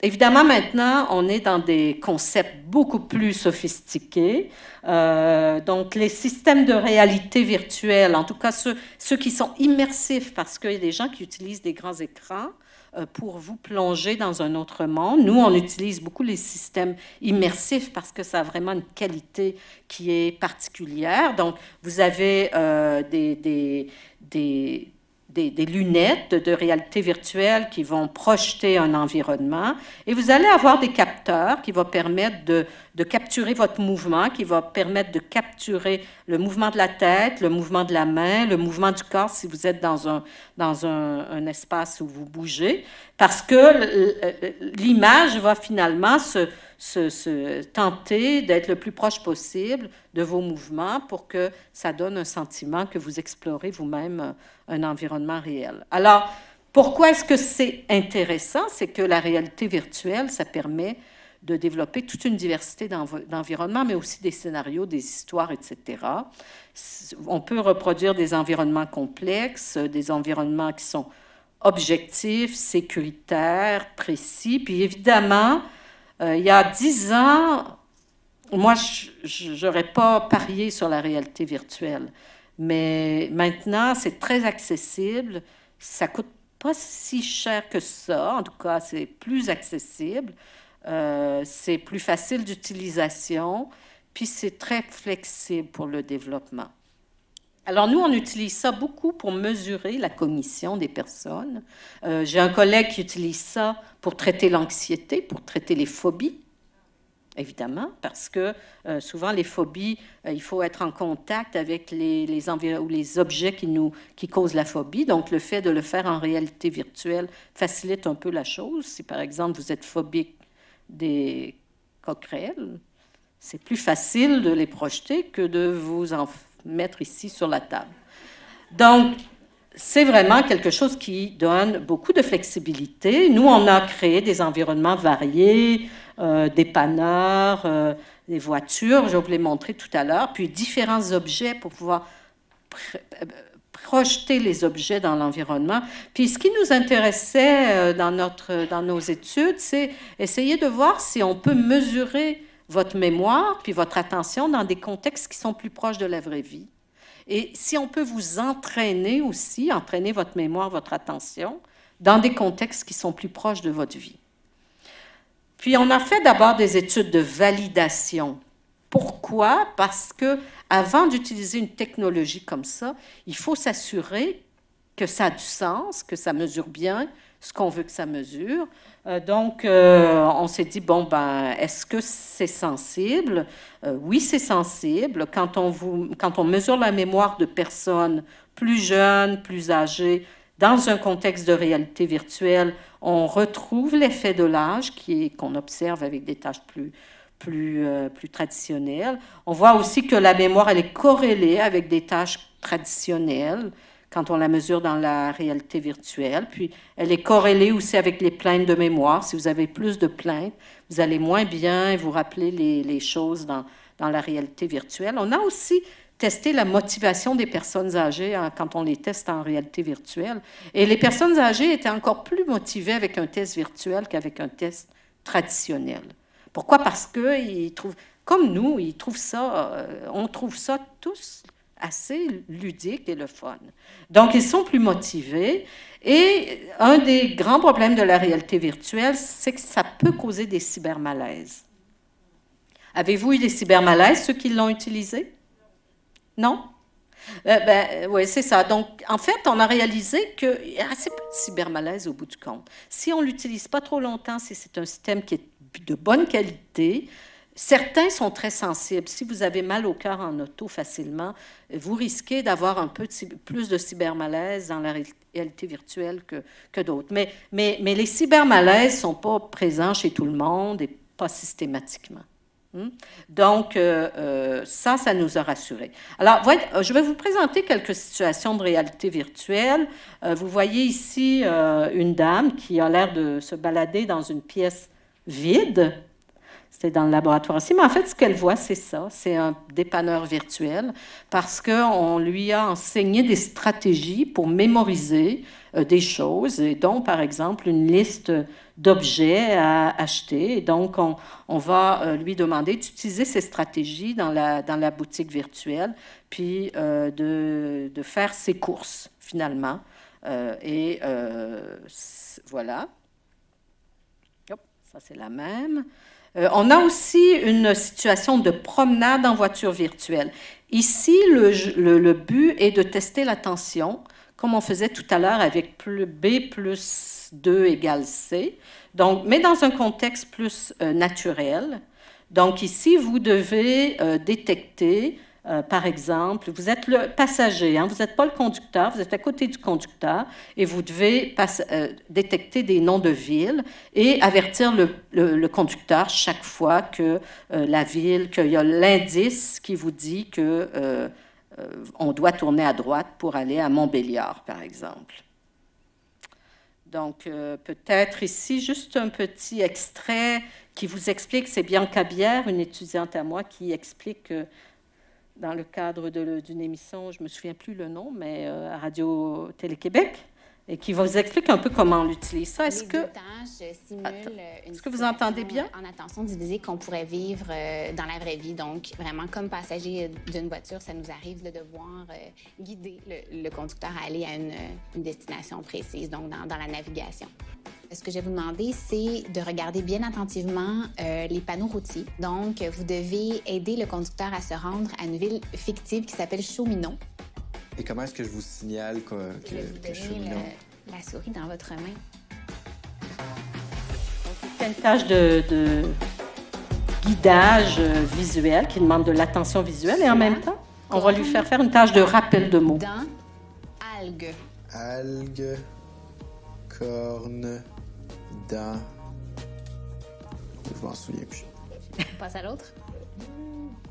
Évidemment, maintenant, on est dans des concepts beaucoup plus sophistiqués. Euh, donc, les systèmes de réalité virtuelle, en tout cas ceux, qui sont immersifs, parce qu'il y a des gens qui utilisent des grands écrans euh, pour vous plonger dans un autre monde. Nous, on utilise beaucoup les systèmes immersifs parce que ça a vraiment une qualité qui est particulière. Donc, vous avez euh, des, des des, lunettes de réalité virtuelle qui vont projeter un environnement et vous allez avoir des capteurs qui vont permettre de, capturer votre mouvement, qui vont permettre de capturer le mouvement de la tête, le mouvement de la main, le mouvement du corps si vous êtes dans un, dans un espace où vous bougez, parce que l'image va finalement se se, tenter d'être le plus proche possible de vos mouvements pour que ça donne un sentiment que vous explorez vous-même euh, un environnement réel. Alors, pourquoi est-ce que c'est intéressant? C'est que la réalité virtuelle, ça permet de développer toute une diversité d'environnements, mais aussi des scénarios, des histoires, etc. On peut reproduire des environnements complexes, des environnements qui sont objectifs, sécuritaires, précis. Puis évidemment, euh, il y a dix ans, moi, je n'aurais pas parié sur la réalité virtuelle. Mais maintenant, c'est très accessible. Ça coûte pas si cher que ça. En tout cas, c'est plus accessible. Euh, c'est plus facile d'utilisation. Puis c'est très flexible pour le développement. Alors nous, on utilise ça beaucoup pour mesurer la cognition des personnes. Euh, j'ai un collègue qui utilise ça pour traiter l'anxiété, pour traiter les phobies, évidemment, parce que euh, souvent les phobies, euh, il faut être en contact avec les, ou les objets qui, nous, qui causent la phobie. Donc le fait de le faire en réalité virtuelle facilite un peu la chose. Si par exemple vous êtes phobique des coquerelles, c'est plus facile de les projeter que de vous en mettre ici sur la table. Donc, c'est vraiment quelque chose qui donne beaucoup de flexibilité. Nous, on a créé des environnements variés, euh, des panneurs, euh, des voitures, je vous l'ai montré tout à l'heure, puis différents objets pour pouvoir euh, projeter les objets dans l'environnement. Puis ce qui nous intéressait dans, notre, dans nos études, c'est essayer de voir si on peut mesurer votre mémoire puis votre attention dans des contextes qui sont plus proches de la vraie vie. Et si on peut vous entraîner aussi, entraîner votre mémoire, votre attention, dans des contextes qui sont plus proches de votre vie. Puis on a fait d'abord des études de validation. Pourquoi Parce que avant d'utiliser une technologie comme ça, il faut s'assurer que ça a du sens, que ça mesure bien ce qu'on veut que ça mesure. Euh, donc, euh, on s'est dit, bon, ben, est-ce que c'est sensible? Euh, oui, c'est sensible. Quand on, vous, quand on mesure la mémoire de personnes plus jeunes, plus âgées, dans un contexte de réalité virtuelle, on retrouve l'effet de l'âge qui qu'on observe avec des tâches plus, plus, plus traditionnelles. On voit aussi que la mémoire, elle est corrélée avec des tâches traditionnelles quand on la mesure dans la réalité virtuelle. Puis, elle est corrélée aussi avec les plaintes de mémoire. Si vous avez plus de plaintes, vous allez moins bien et vous rappelez les, choses dans, la réalité virtuelle. On a aussi testé la motivation des personnes âgées hein, quand on les teste en réalité virtuelle. Et les personnes âgées étaient encore plus motivées avec un test virtuel qu'avec un test traditionnel. Pourquoi? Parce que trouvent, comme nous, ils trouvent ça, euh, on trouve ça tous assez ludique et le fun. Donc, ils sont plus motivés. Et un des grands problèmes de la réalité virtuelle, c'est que ça peut causer des cybermalaises. Avez-vous eu des cybermalaises, ceux qui l'ont utilisé? Non? Euh, ben, oui, c'est ça. Donc, en fait, on a réalisé qu'il y a assez peu de cybermalaises au bout du compte. Si on ne l'utilise pas trop longtemps, si c'est un système qui est de bonne qualité, Certains sont très sensibles. Si vous avez mal au cœur en auto facilement, vous risquez d'avoir un peu plus de cybermalaise dans la réalité virtuelle que, d'autres. Mais, les cybermalaises ne sont pas présents chez tout le monde et pas systématiquement. Hmm? Donc, euh, euh, ça, ça nous a rassurés. Alors, je vais vous présenter quelques situations de réalité virtuelle. Euh, vous voyez ici une dame qui a l'air de se balader dans une pièce vide c'était dans le laboratoire aussi. Mais en fait, ce qu'elle voit, c'est ça. C'est un dépanneur virtuel parce qu'on lui a enseigné des stratégies pour mémoriser euh, des choses, et dont, par exemple, une liste d'objets à acheter. Et donc, on, va euh, lui demander d'utiliser ces stratégies dans la, dans la boutique virtuelle, puis euh, de, de, faire ses courses, finalement. et voilà. ça, c'est la même. Euh, on a aussi une situation de promenade en voiture virtuelle. Ici, le, but est de tester la tension, comme on faisait tout à l'heure avec B plus 2 égale C, donc, mais dans un contexte plus euh, naturel. Donc ici, vous devez euh, détecter euh, par exemple, vous êtes le passager, hein. vous n'êtes pas le conducteur, vous êtes à côté du conducteur et vous devez euh, détecter des noms de villes et avertir le, conducteur chaque fois que euh, la ville, qu'il y a l'indice qui vous dit que on doit tourner à droite pour aller à Montbéliard, par exemple. Donc, peut-être ici, juste un petit extrait qui vous explique, c'est Bianca Bière, une étudiante à moi, qui explique que, dans le cadre d'une émission, je ne me souviens plus le nom, mais euh, Radio-Télé-Québec et qui va vous expliquer un peu comment on l'utilise. ça. Est-ce que, est-ce que vous entendez bien? En attention divisée qu'on pourrait vivre euh, dans la vraie vie. Donc, vraiment, comme passager d'une voiture, ça nous arrive de devoir euh, guider le, conducteur à aller à une, destination précise, donc dans, la navigation. Euh, ce que je vais vous demander, c'est de regarder bien attentivement les panneaux routiers. Donc, vous devez aider le conducteur à se rendre à une ville fictive qui s'appelle Chauminon. Et comment est-ce que je vous signale que, que, vous euh, la souris dans votre main. fait une tâche de, guidage euh, visuel qui demande de l'attention visuelle et en même temps, on va lui faire faire une tâche de rappel de mots. Dans algue. Algue, corne, dent. Je m'en souviens plus. On passe à l'autre.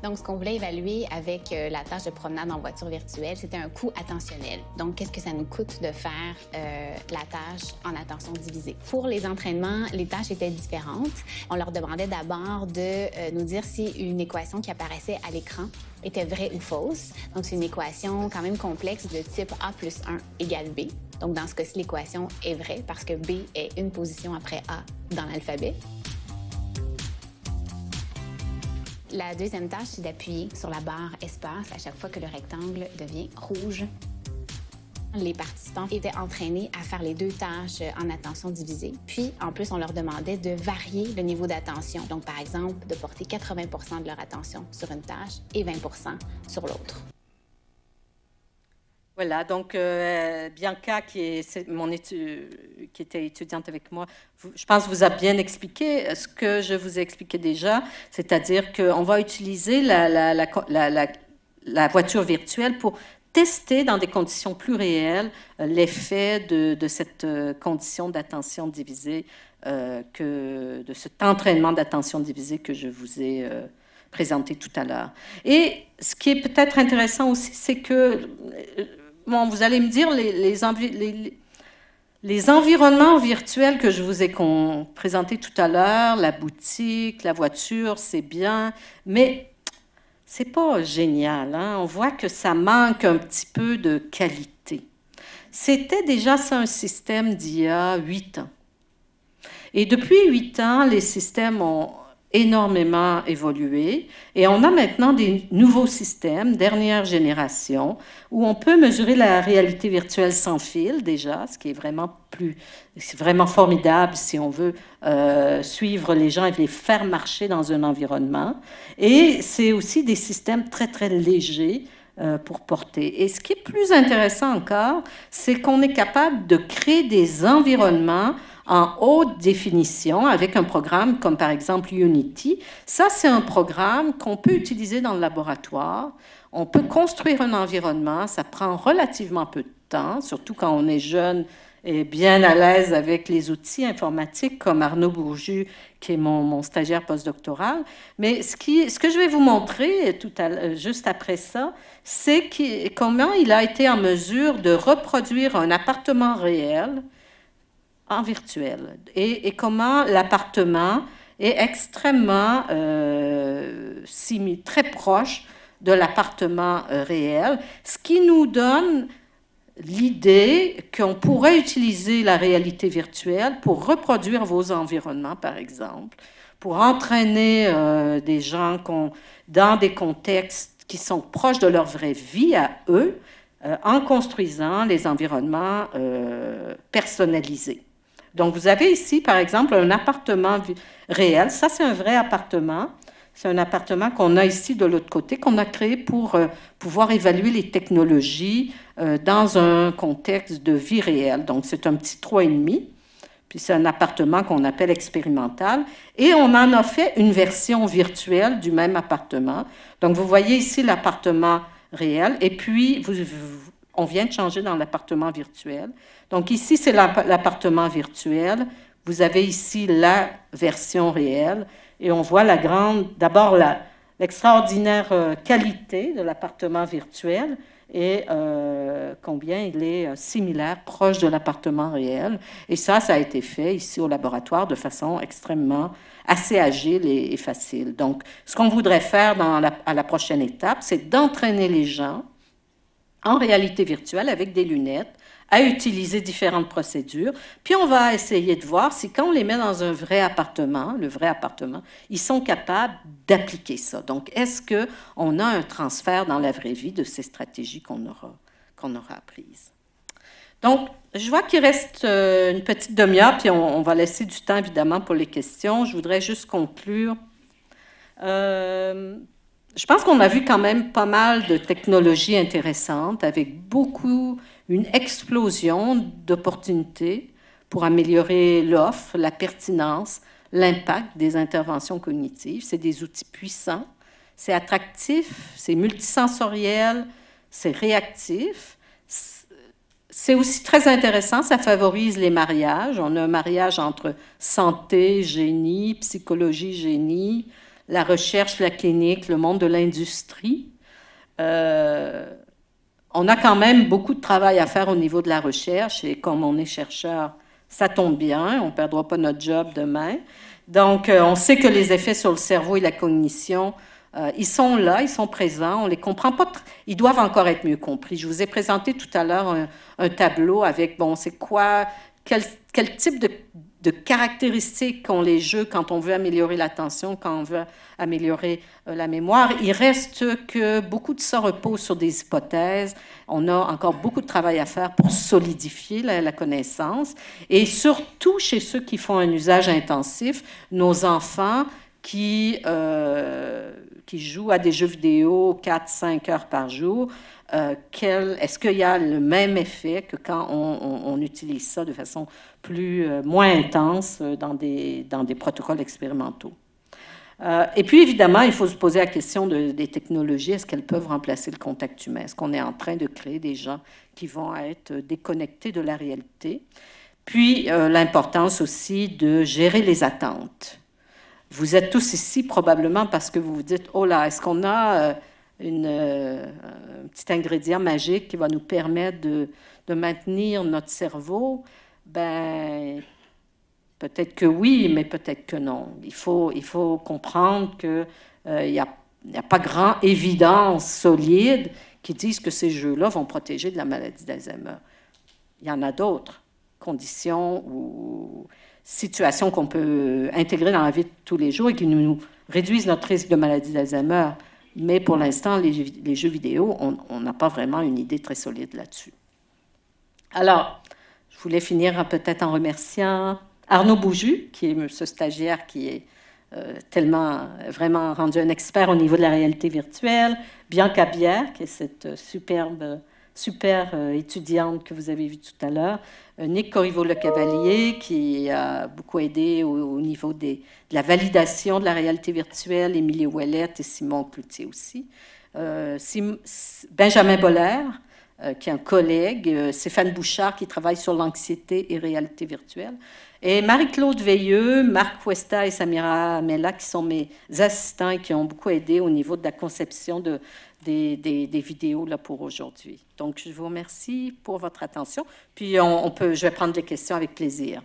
Donc, ce qu'on voulait évaluer avec euh, la tâche de promenade en voiture virtuelle, c'était un coût attentionnel. Donc, qu'est-ce que ça nous coûte de faire euh, la tâche en attention divisée? Pour les entraînements, les tâches étaient différentes. On leur demandait d'abord de euh, nous dire si une équation qui apparaissait à l'écran était vraie ou fausse. Donc, c'est une équation quand même complexe de type A plus 1 égale B. Donc, dans ce cas-ci, l'équation est vraie parce que B est une position après A dans l'alphabet. La deuxième tâche, c'est d'appuyer sur la barre espace à chaque fois que le rectangle devient rouge. Les participants étaient entraînés à faire les deux tâches en attention divisée. Puis, en plus, on leur demandait de varier le niveau d'attention. Donc, par exemple, de porter 80 de leur attention sur une tâche et 20 sur l'autre. Voilà, donc euh, Bianca, qui, est, mon qui était étudiante avec moi, je pense vous a bien expliqué euh, ce que je vous ai expliqué déjà, c'est-à-dire qu'on va utiliser la, la, voiture virtuelle pour tester dans des conditions plus réelles euh, l'effet de, cette condition d'attention divisée, que, de cet entraînement d'attention divisée que je vous ai présenté tout à l'heure. Et ce qui est peut-être intéressant aussi, c'est que bon, vous allez me dire les, les, les, environnements virtuels que je vous ai présentés tout à l'heure, la boutique, la voiture, c'est bien, mais c'est pas génial. Hein. On voit que ça manque un petit peu de qualité. C'était déjà ça un système d'il y a huit ans. Et depuis huit ans, les systèmes ont énormément évolué et on a maintenant des nouveaux systèmes, dernière génération, où on peut mesurer la réalité virtuelle sans fil déjà, ce qui est vraiment plus, vraiment formidable si on veut euh, suivre les gens et les faire marcher dans un environnement. Et c'est aussi des systèmes très très légers euh, pour porter. Et ce qui est plus intéressant encore, c'est qu'on est capable de créer des environnements en haute définition avec un programme comme par exemple Unity. Ça, c'est un programme qu'on peut utiliser dans le laboratoire. On peut construire un environnement. Ça prend relativement peu de temps, surtout quand on est jeune et bien à l'aise avec les outils informatiques comme Arnaud Bourju, qui est mon, stagiaire postdoctoral. Mais ce, ce, que je vais vous montrer tout juste après ça, c'est comment il a été en mesure de reproduire un appartement réel en virtuel et, comment l'appartement est extrêmement euh, très proche de l'appartement euh, réel, ce qui nous donne l'idée qu'on pourrait utiliser la réalité virtuelle pour reproduire vos environnements, par exemple, pour entraîner euh, des gens dans des contextes qui sont proches de leur vraie vie à eux, euh, en construisant les environnements euh, personnalisés. Donc, vous avez ici, par exemple, un appartement réel. Ça, c'est un vrai appartement. C'est un appartement qu'on a ici de l'autre côté, qu'on a créé pour euh, pouvoir évaluer les technologies euh, dans un contexte de vie réelle. Donc, c'est un petit 3,5. Puis c'est un appartement qu'on appelle expérimental. Et on en a fait une version virtuelle du même appartement. Donc, vous voyez ici l'appartement réel. Et puis, vous, vous on vient de changer dans l'appartement virtuel. Donc ici, c'est l'appartement virtuel. Vous avez ici la version réelle et on voit la grande, d'abord l'extraordinaire euh, qualité de l'appartement virtuel et euh, combien il est euh, similaire, proche de l'appartement réel. Et ça, ça a été fait ici au laboratoire de façon extrêmement assez agile et, facile. Donc, ce qu'on voudrait faire à la prochaine étape, c'est d'entraîner les gens en réalité virtuelle avec des lunettes, à utiliser différentes procédures. Puis on va essayer de voir si quand on les met dans un vrai appartement, le vrai appartement, ils sont capables d'appliquer ça. Donc, est-ce qu'on a un transfert dans la vraie vie de ces stratégies qu'on aura, qu'on aura apprises? Donc, je vois qu'il reste euh, une petite demi-heure, puis on, va laisser du temps, évidemment, pour les questions. Je voudrais juste conclure. Euh, je pense qu'on a vu quand même pas mal de technologies intéressantes avec beaucoup, une explosion d'opportunités pour améliorer l'offre, la pertinence, l'impact des interventions cognitives. C'est des outils puissants, c'est attractif, c'est multisensoriel, c'est réactif. C'est aussi très intéressant, ça favorise les mariages. On a un mariage entre santé, génie, psychologie, génie, la recherche, la clinique, le monde de l'industrie. Euh, on a quand même beaucoup de travail à faire au niveau de la recherche et comme on est chercheur, ça tombe bien, on ne perdra pas notre job demain. Donc, euh, on sait que les effets sur le cerveau et la cognition, euh, ils sont là, ils sont présents, on ne les comprend pas. Ils doivent encore être mieux compris. Je vous ai présenté tout à l'heure un, tableau avec, bon, c'est quoi quel, type de, caractéristiques ont les jeux quand on veut améliorer l'attention, quand on veut améliorer euh, la mémoire. Il reste que beaucoup de ça repose sur des hypothèses. On a encore beaucoup de travail à faire pour solidifier la, connaissance. Et surtout chez ceux qui font un usage intensif, nos enfants qui... Euh, qui jouent à des jeux vidéo 4-5 heures par jour, euh, est-ce qu'il y a le même effet que quand on, utilise ça de façon plus, euh, moins intense euh, dans des, dans des protocoles expérimentaux? et puis, évidemment, il faut se poser la question des technologies. Est-ce qu'elles peuvent remplacer le contact humain? Est-ce qu'on est en train de créer des gens qui vont être déconnectés de la réalité? Puis, l'importance aussi de gérer les attentes. Vous êtes tous ici probablement parce que vous vous dites, oh là, est-ce qu'on a euh, une, euh, un petit ingrédient magique qui va nous permettre de, maintenir notre cerveau? Ben, peut-être que oui, mais peut-être que non. Il faut, il faut comprendre qu'il euh, n'y a, a, pas grand évidence solide qui dise que ces jeux-là vont protéger de la maladie d'Alzheimer. Il y en a d'autres conditions ou situations qu'on peut intégrer dans la vie de tous les jours et qui nous réduisent notre risque de maladie d'Alzheimer. Mais pour l'instant, les, jeux vidéo, on n'a pas vraiment une idée très solide là-dessus. Alors, je voulais finir peut-être en remerciant Arnaud Bouju, qui est ce stagiaire qui est euh, tellement, vraiment rendu un expert au niveau de la réalité virtuelle, Bianca Bière, qui est cette superbe super euh, étudiante que vous avez vue tout à l'heure, euh, Nick Corriveau-Le-Cavalier, qui a beaucoup aidé au, niveau des, de la validation de la réalité virtuelle, Émilie Ouellette et Simon Cloutier aussi. Euh, Benjamin Boller, qui est un collègue, Stéphane Bouchard, qui travaille sur l'anxiété et réalité virtuelle, et Marie-Claude Veilleux, Marc Cuesta et Samira Mella, qui sont mes assistants et qui ont beaucoup aidé au niveau de la conception de, des, vidéos là, pour aujourd'hui. Donc, je vous remercie pour votre attention. Puis, on, peut, je vais prendre les questions avec plaisir.